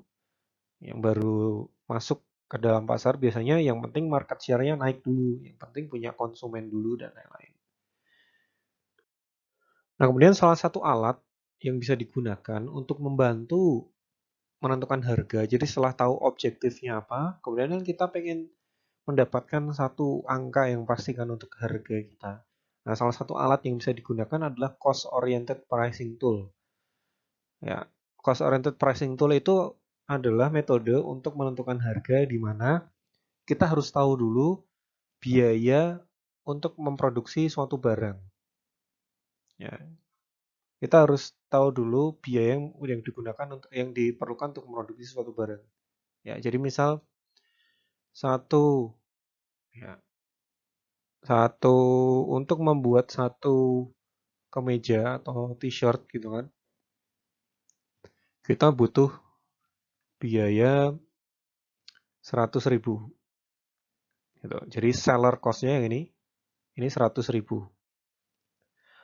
Speaker 1: yang baru masuk ke dalam pasar biasanya yang penting market share-nya naik dulu, yang penting punya konsumen dulu dan lain-lain. Nah, kemudian salah satu alat yang bisa digunakan untuk membantu menentukan harga. Jadi setelah tahu objektifnya apa, kemudian kan kita pengen mendapatkan satu angka yang pastikan untuk harga kita. Nah, salah satu alat yang bisa digunakan adalah cost oriented pricing tool. Ya, cost oriented pricing tool itu adalah metode untuk menentukan harga di mana kita harus tahu dulu biaya untuk memproduksi suatu barang. Ya, kita harus tahu dulu biaya yang, yang digunakan untuk yang diperlukan untuk memproduksi suatu barang. Ya, jadi misal satu ya, satu untuk membuat satu kemeja atau t-shirt gitu kan kita butuh biaya 100.000 ribu. Gitu. jadi seller costnya yang ini ini ribu.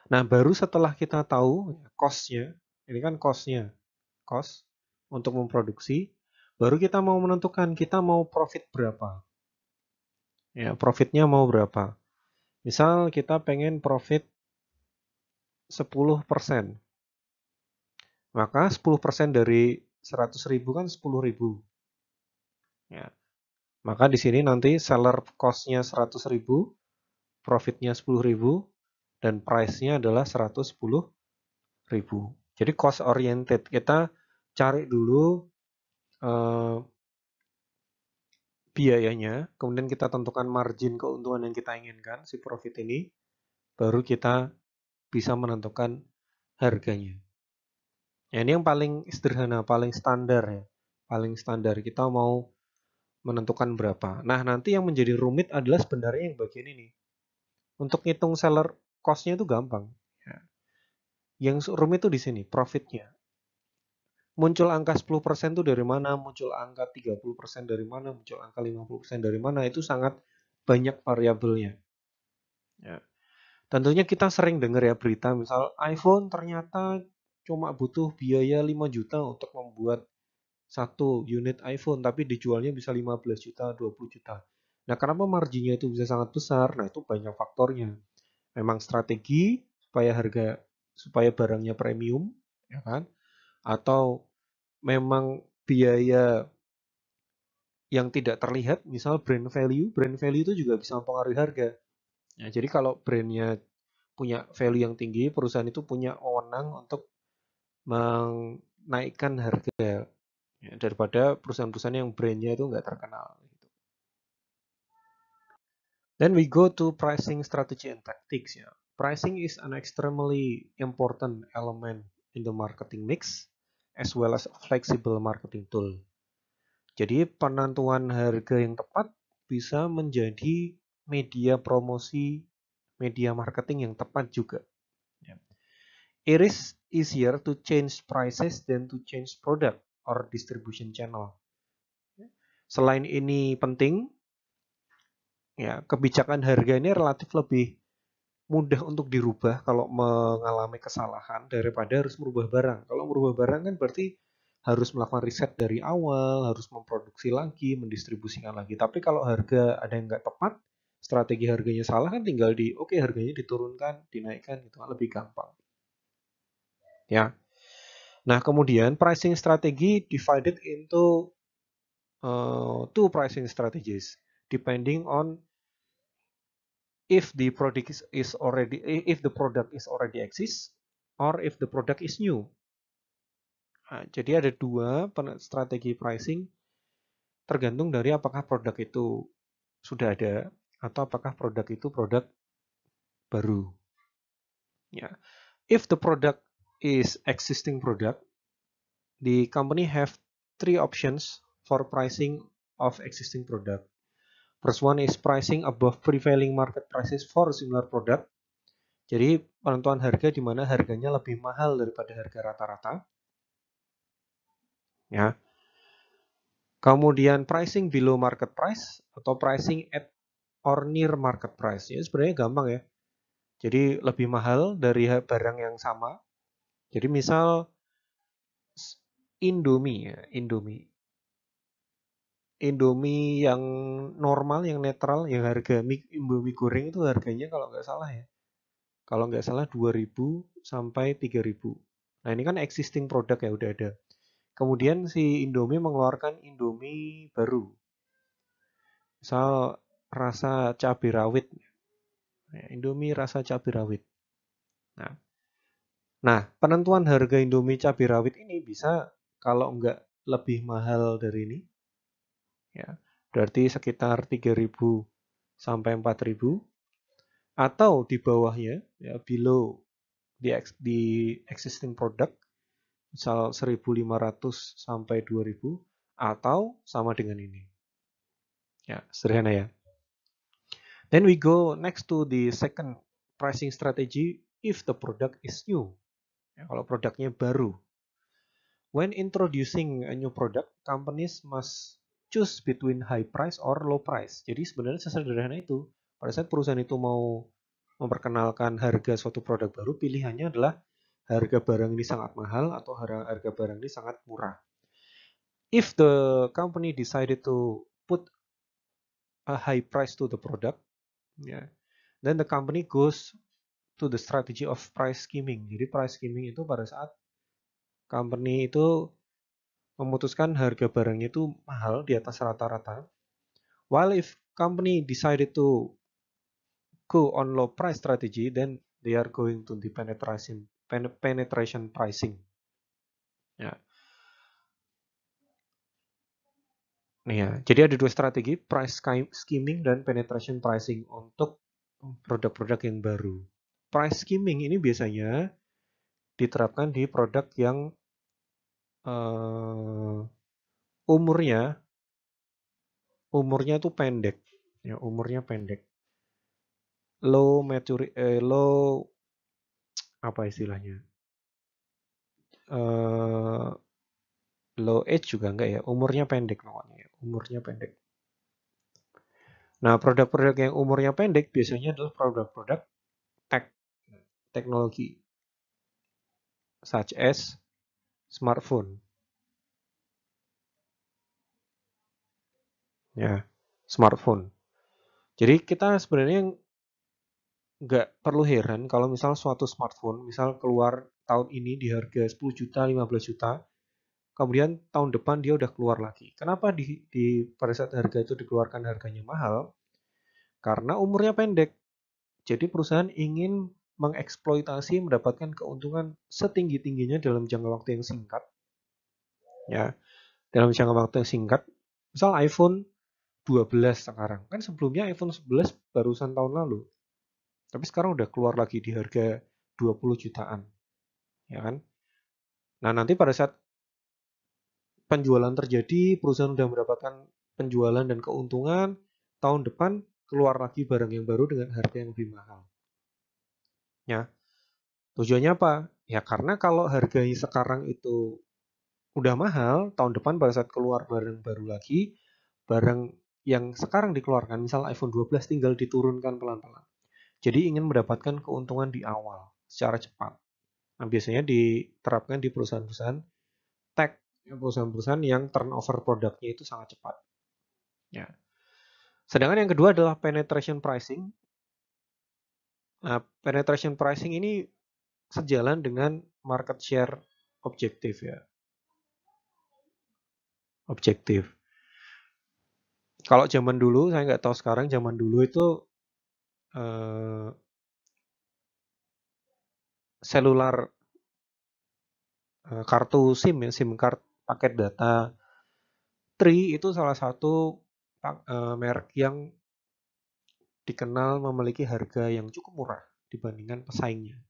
Speaker 1: Nah, baru setelah kita tahu cost-nya, ini kan cost-nya, cost untuk memproduksi, baru kita mau menentukan kita mau profit berapa. Ya, profitnya mau berapa. Misal kita pengen profit 10%. Maka 10% dari 100 ribu kan 10 ribu. Ya. Maka di sini nanti seller cost-nya 100 ribu, profitnya 10 ribu, dan price-nya adalah ribu. Jadi cost oriented. Kita cari dulu uh, biayanya, kemudian kita tentukan margin keuntungan yang kita inginkan si profit ini, baru kita bisa menentukan harganya. Ya, ini yang paling sederhana, paling standar ya. Paling standar kita mau menentukan berapa. Nah, nanti yang menjadi rumit adalah sebenarnya yang bagian ini. Untuk ngitung seller costnya itu gampang. Ya. Yang rumit itu di sini, profitnya. Muncul angka 10% itu dari mana, muncul angka 30% dari mana, muncul angka 50% dari mana, itu sangat banyak variabelnya. Ya. Tentunya kita sering dengar ya berita, misal iPhone ternyata cuma butuh biaya 5 juta untuk membuat satu unit iPhone, tapi dijualnya bisa 15 juta, 20 juta. Nah, kenapa marginnya itu bisa sangat besar? Nah, itu banyak faktornya memang strategi supaya harga supaya barangnya premium ya kan atau memang biaya yang tidak terlihat misal brand value brand value itu juga bisa mempengaruhi harga ya, jadi kalau brandnya punya value yang tinggi perusahaan itu punya wewenang untuk menaikkan harga ya, daripada perusahaan-perusahaan yang brandnya itu nggak terkenal Then we go to pricing strategy and tactics. Ya. Pricing is an extremely important element in the marketing mix as well as flexible marketing tool. Jadi penentuan harga yang tepat bisa menjadi media promosi, media marketing yang tepat juga. Ya. It is easier to change prices than to change product or distribution channel. Ya. Selain ini penting, ya kebijakan harga ini relatif lebih mudah untuk dirubah kalau mengalami kesalahan daripada harus merubah barang. Kalau merubah barang kan berarti harus melakukan riset dari awal, harus memproduksi lagi, mendistribusikan lagi. Tapi kalau harga ada yang nggak tepat, strategi harganya salah kan tinggal di oke okay, harganya diturunkan, dinaikkan itu kan lebih gampang. Ya. Nah, kemudian pricing strategi divided into uh, two pricing strategies depending on if the product is, already if the product is already exists or if the product is new. Nah, jadi ada dua strategi pricing tergantung dari apakah produk itu sudah ada atau apakah produk itu produk baru. Ya. If the product is existing product, the company have three options for pricing of existing product. First one is pricing above prevailing market prices for similar product. Jadi penentuan harga di mana harganya lebih mahal daripada harga rata-rata. Ya. Kemudian pricing below market price atau pricing at or near market price. Ya sebenarnya gampang ya. Jadi lebih mahal dari barang yang sama. Jadi misal Indomie ya, Indomie. Indomie yang normal, yang netral, yang harga mie, Indomie goreng itu harganya kalau nggak salah ya. Kalau nggak salah 2000 sampai 3000. Nah, ini kan existing produk ya udah ada. Kemudian si Indomie mengeluarkan Indomie baru. Misal rasa cabai rawit. Ya, Indomie rasa cabai rawit. Nah, nah penentuan harga Indomie cabai rawit ini bisa kalau nggak lebih mahal dari ini, ya berarti sekitar 3000 sampai 4000 atau di bawahnya ya below di, di existing product misal 1500 sampai 2000 atau sama dengan ini ya sederhana ya then we go next to the second pricing strategy if the product is new ya, kalau produknya baru when introducing a new product companies must choose between high price or low price. Jadi sebenarnya sesederhana itu. Pada saat perusahaan itu mau memperkenalkan harga suatu produk baru, pilihannya adalah harga barang ini sangat mahal atau harga barang ini sangat murah. If the company decided to put a high price to the product, yeah, then the company goes to the strategy of price skimming. Jadi price skimming itu pada saat company itu memutuskan harga barangnya itu mahal di atas rata-rata. While if company decided to go on low price strategy, then they are going to the penetration penetration pricing. Ya. Nih ya, jadi ada dua strategi, price skimming dan penetration pricing untuk produk-produk yang baru. Price skimming ini biasanya diterapkan di produk yang uh, umurnya umurnya itu pendek ya umurnya pendek low maturity eh, low apa istilahnya uh, low age juga enggak ya umurnya pendek pokoknya ya, umurnya pendek nah produk-produk yang umurnya pendek biasanya adalah produk-produk tech teknologi such as smartphone. Ya, smartphone. Jadi kita sebenarnya nggak perlu heran kalau misal suatu smartphone, misal keluar tahun ini di harga 10 juta, 15 juta, kemudian tahun depan dia udah keluar lagi. Kenapa di, di pada saat harga itu dikeluarkan harganya mahal? Karena umurnya pendek. Jadi perusahaan ingin mengeksploitasi mendapatkan keuntungan setinggi-tingginya dalam jangka waktu yang singkat. Ya, dalam jangka waktu yang singkat. Misal iPhone 12 sekarang. Kan sebelumnya iPhone 11 barusan tahun lalu. Tapi sekarang udah keluar lagi di harga 20 jutaan. Ya kan? Nah, nanti pada saat penjualan terjadi, perusahaan udah mendapatkan penjualan dan keuntungan, tahun depan keluar lagi barang yang baru dengan harga yang lebih mahal. Ya. Tujuannya apa? Ya karena kalau harganya sekarang itu udah mahal, tahun depan pada saat keluar barang baru lagi, barang yang sekarang dikeluarkan, misal iPhone 12 tinggal diturunkan pelan-pelan. Jadi ingin mendapatkan keuntungan di awal secara cepat. Nah, biasanya diterapkan di perusahaan-perusahaan tech, ya, perusahaan-perusahaan yang turnover produknya itu sangat cepat. Ya. Sedangkan yang kedua adalah penetration pricing Nah, penetration pricing ini sejalan dengan market share objektif ya. Objektif. Kalau zaman dulu, saya nggak tahu sekarang, zaman dulu itu eh, selular eh, kartu SIM ya, SIM card paket data Tri itu salah satu eh, merek yang dikenal memiliki harga yang cukup murah dibandingkan pesaingnya.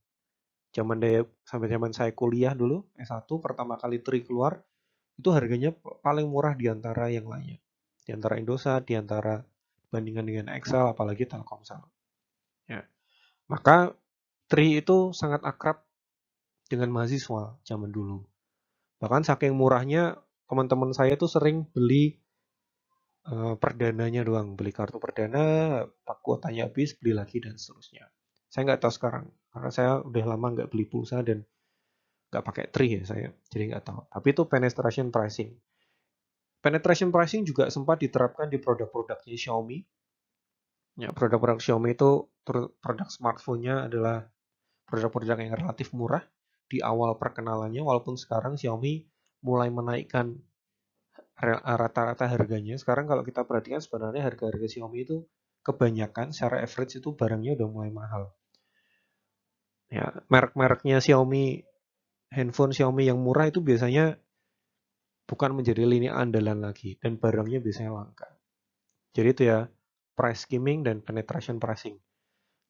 Speaker 1: Zaman daya, sampai zaman saya kuliah dulu S1 pertama kali tri keluar itu harganya paling murah di antara yang lainnya. Di antara Indosat, di antara bandingan dengan Excel apalagi Telkomsel. Ya. Maka tri itu sangat akrab dengan mahasiswa zaman dulu. Bahkan saking murahnya teman-teman saya tuh sering beli Eh, perdananya doang beli kartu perdana pak kuotanya habis beli lagi dan seterusnya saya nggak tahu sekarang karena saya udah lama nggak beli pulsa dan nggak pakai tri ya saya jadi nggak tahu tapi itu penetration pricing penetration pricing juga sempat diterapkan di produk-produknya Xiaomi ya produk-produk Xiaomi itu produk smartphone-nya adalah produk-produk yang relatif murah di awal perkenalannya walaupun sekarang Xiaomi mulai menaikkan Eh, rata-rata harganya sekarang kalau kita perhatikan sebenarnya harga-harga Xiaomi itu kebanyakan secara average itu barangnya udah mulai mahal. Ya, merek-mereknya Xiaomi handphone Xiaomi yang murah itu biasanya bukan menjadi lini andalan lagi dan barangnya biasanya langka. Jadi itu ya price skimming dan penetration pricing.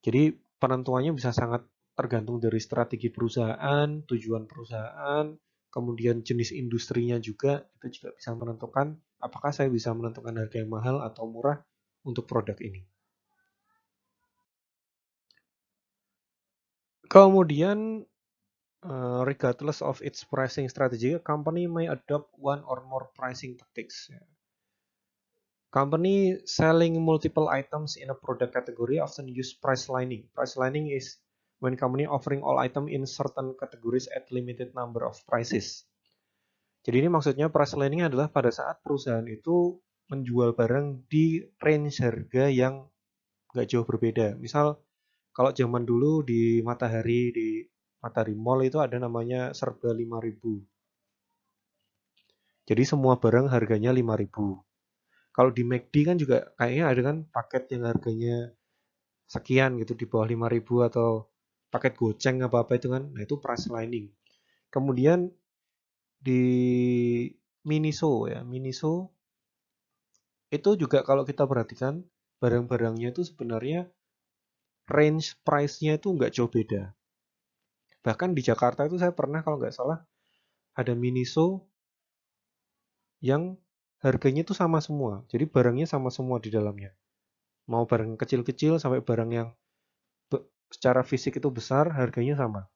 Speaker 1: Jadi penentuannya bisa sangat tergantung dari strategi perusahaan, tujuan perusahaan, kemudian jenis industrinya juga itu juga bisa menentukan apakah saya bisa menentukan harga yang mahal atau murah untuk produk ini. Kemudian, eh, regardless of its pricing strategy, company may adopt one or more pricing tactics. Ya. Company selling multiple items in a product category often use price lining. Price lining is when company offering all item in certain categories at limited number of prices. Jadi ini maksudnya price planning adalah pada saat perusahaan itu menjual barang di range harga yang nggak jauh berbeda. Misal kalau zaman dulu di Matahari di Matahari Mall itu ada namanya serba 5000. Jadi semua barang harganya 5000. Kalau di McD kan juga kayaknya ada kan paket yang harganya sekian gitu di bawah 5000 atau paket goceng apa apa itu kan nah itu price lining kemudian di miniso ya miniso itu juga kalau kita perhatikan barang-barangnya itu sebenarnya range price-nya itu nggak jauh beda bahkan di Jakarta itu saya pernah kalau nggak salah ada miniso yang harganya itu sama semua jadi barangnya sama semua di dalamnya mau barang kecil-kecil sampai barang yang secara fisik itu besar, harganya sama.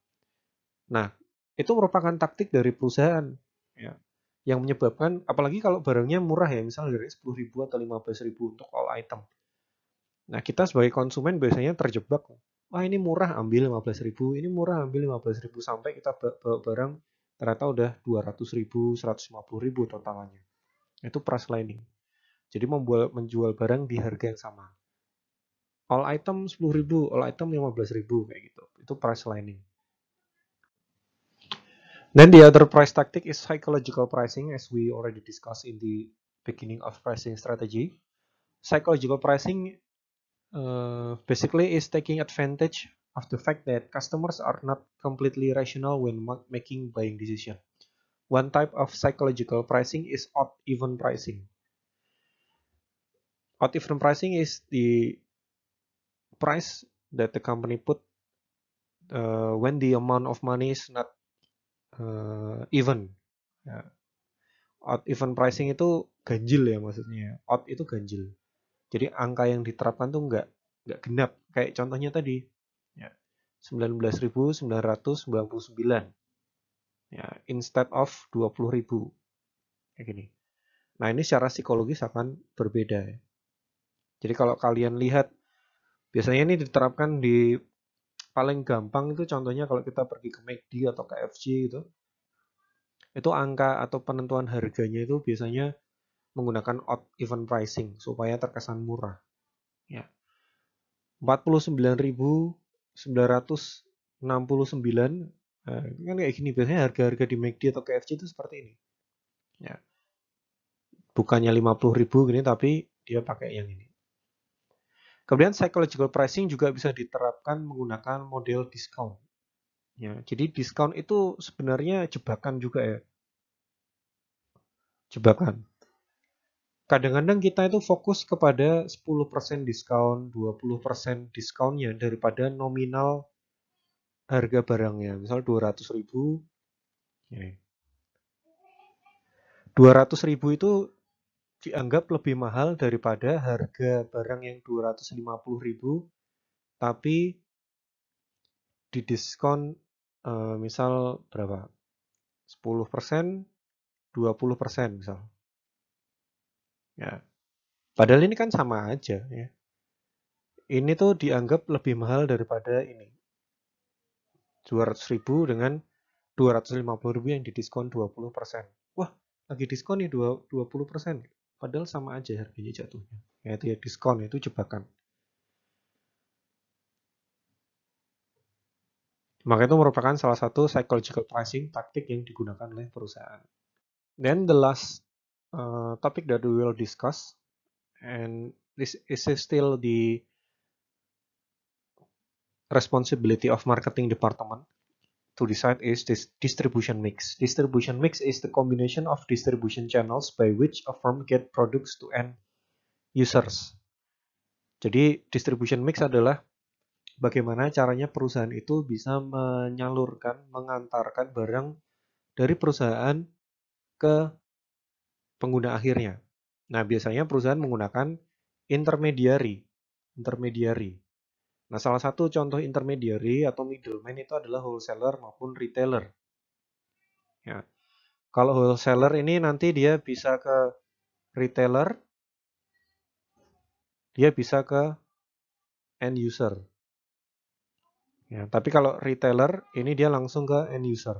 Speaker 1: Nah, itu merupakan taktik dari perusahaan ya, yang menyebabkan apalagi kalau barangnya murah ya, misalnya dari 10 ribu atau 15 ribu untuk all item. Nah, kita sebagai konsumen biasanya terjebak. Wah, ini murah ambil 15 ribu, ini murah ambil 15 ribu sampai kita bawa barang ternyata udah 200 ribu, 150 ribu totalnya. Itu price lining. Jadi membuat menjual barang di harga yang sama all item 10.000, all item 15.000 kayak gitu. Itu price lining. Then the other price tactic is psychological pricing as we already discussed in the beginning of pricing strategy. Psychological pricing uh, basically is taking advantage of the fact that customers are not completely rational when making buying decision. One type of psychological pricing is odd-even pricing. Odd-even pricing is the price that the company put uh, when the amount of money is not uh, even. yeah. Odd even pricing itu ganjil ya maksudnya. Iya. Odd itu ganjil. Jadi angka yang diterapkan tuh nggak nggak genap. Kayak contohnya tadi, ya. 19.999. Ya, instead of 20.000. Kayak gini. Nah, ini secara psikologis akan berbeda ya. Jadi kalau kalian lihat Biasanya ini diterapkan di paling gampang itu contohnya kalau kita pergi ke McD e atau KFC gitu. Itu angka atau penentuan harganya itu biasanya menggunakan odd even pricing supaya terkesan murah. Ya. 49.969 Nah, eh, kan kayak gini biasanya harga-harga di McD e atau KFC itu seperti ini. Ya. Bukannya 50.000 gini tapi dia pakai yang ini. Kemudian psychological pricing juga bisa diterapkan menggunakan model discount. Ya, jadi discount itu sebenarnya jebakan juga ya. Jebakan. Kadang-kadang kita itu fokus kepada 10% discount, 20% diskonnya daripada nominal harga barangnya. Misal 200 ribu, 200 ya. ribu itu dianggap lebih mahal daripada harga barang yang 250.000 tapi didiskon diskon eh, misal berapa? 10%, 20% misal. Ya. Padahal ini kan sama aja ya. Ini tuh dianggap lebih mahal daripada ini. 200.000 dengan 250.000 yang didiskon 20%. Wah, lagi diskon nih 20%. Padahal sama aja harganya jatuhnya. Yaitu ya diskon, itu jebakan. Maka itu merupakan salah satu psychological pricing taktik yang digunakan oleh perusahaan. Then the last uh, topic that we will discuss, and this is still the responsibility of marketing department to decide is this distribution mix. Distribution mix is the combination of distribution channels by which a firm get products to end users. Jadi distribution mix adalah bagaimana caranya perusahaan itu bisa menyalurkan, mengantarkan barang dari perusahaan ke pengguna akhirnya. Nah, biasanya perusahaan menggunakan intermediary. Intermediary. Nah, salah satu contoh intermediary atau middleman itu adalah wholesaler maupun retailer. Ya. Kalau wholesaler ini nanti dia bisa ke retailer, dia bisa ke end user. Ya, tapi kalau retailer ini dia langsung ke end user.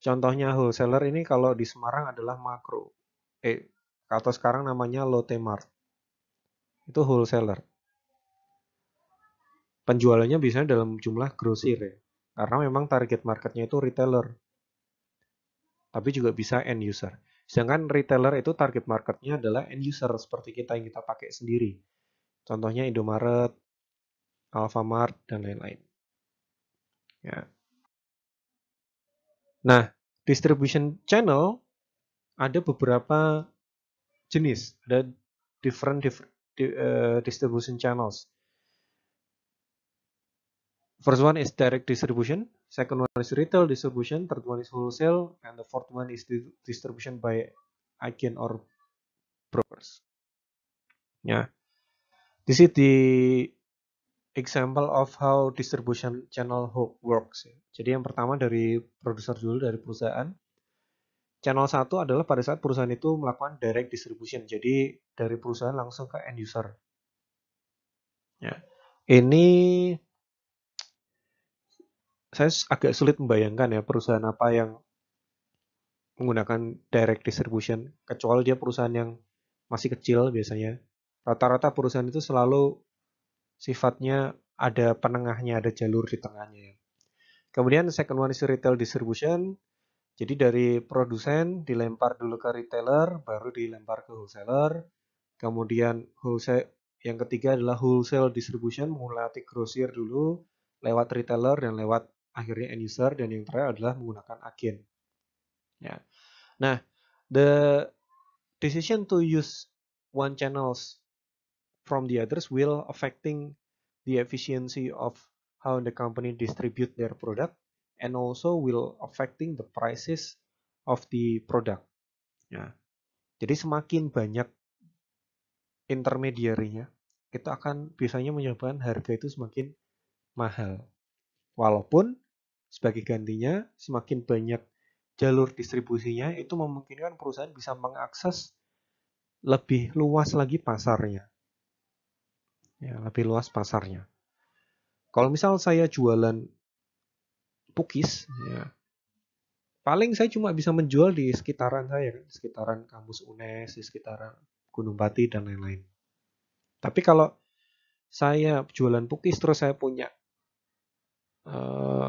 Speaker 1: Contohnya wholesaler ini kalau di Semarang adalah makro. Eh, atau sekarang namanya Lotte Mart. Itu wholesaler penjualannya biasanya dalam jumlah grosir ya. Karena memang target marketnya itu retailer. Tapi juga bisa end user. Sedangkan retailer itu target marketnya adalah end user seperti kita yang kita pakai sendiri. Contohnya Indomaret, Alfamart, dan lain-lain. Ya. Nah, distribution channel ada beberapa jenis, ada different, different uh, distribution channels. First one is direct distribution, second one is retail distribution, third one is wholesale, and the fourth one is distribution by agent or brokers. Yeah. This is the example of how distribution channel works. Jadi yang pertama dari produser dulu dari perusahaan. Channel satu adalah pada saat perusahaan itu melakukan direct distribution. Jadi dari perusahaan langsung ke end user. Ya. Ini saya agak sulit membayangkan ya perusahaan apa yang menggunakan direct distribution kecuali dia perusahaan yang masih kecil biasanya rata-rata perusahaan itu selalu sifatnya ada penengahnya ada jalur di tengahnya ya. kemudian second one is retail distribution jadi dari produsen dilempar dulu ke retailer baru dilempar ke wholesaler kemudian wholesale yang ketiga adalah wholesale distribution mulai grosir dulu lewat retailer dan lewat akhirnya end user dan yang terakhir adalah menggunakan agen. Ya. Nah, the decision to use one channels from the others will affecting the efficiency of how the company distribute their product and also will affecting the prices of the product. Ya. Jadi semakin banyak intermediarinya, itu akan biasanya menyebabkan harga itu semakin mahal. Walaupun sebagai gantinya, semakin banyak jalur distribusinya itu memungkinkan perusahaan bisa mengakses lebih luas lagi pasarnya. Ya, lebih luas pasarnya. Kalau misal saya jualan pukis, ya, paling saya cuma bisa menjual di sekitaran saya, di kan? sekitaran kampus UNES, di sekitaran Gunung Pati, dan lain-lain. Tapi kalau saya jualan pukis terus saya punya eh,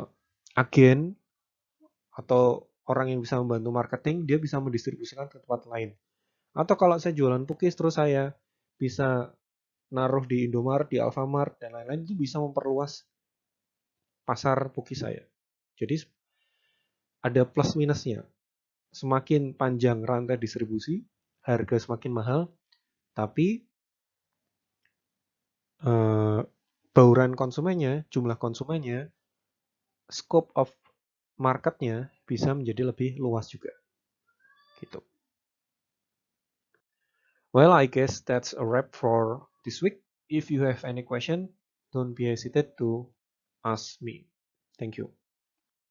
Speaker 1: agen atau orang yang bisa membantu marketing, dia bisa mendistribusikan ke tempat lain. Atau kalau saya jualan pukis, terus saya bisa naruh di Indomaret, di Alfamart, dan lain-lain, itu bisa memperluas pasar pukis saya. Jadi ada plus minusnya. Semakin panjang rantai distribusi, harga semakin mahal, tapi uh, bauran konsumennya, jumlah konsumennya scope of marketnya bisa menjadi lebih luas juga. Gitu. Well, I guess that's a wrap for this week. If you have any question, don't be hesitant to ask me. Thank you.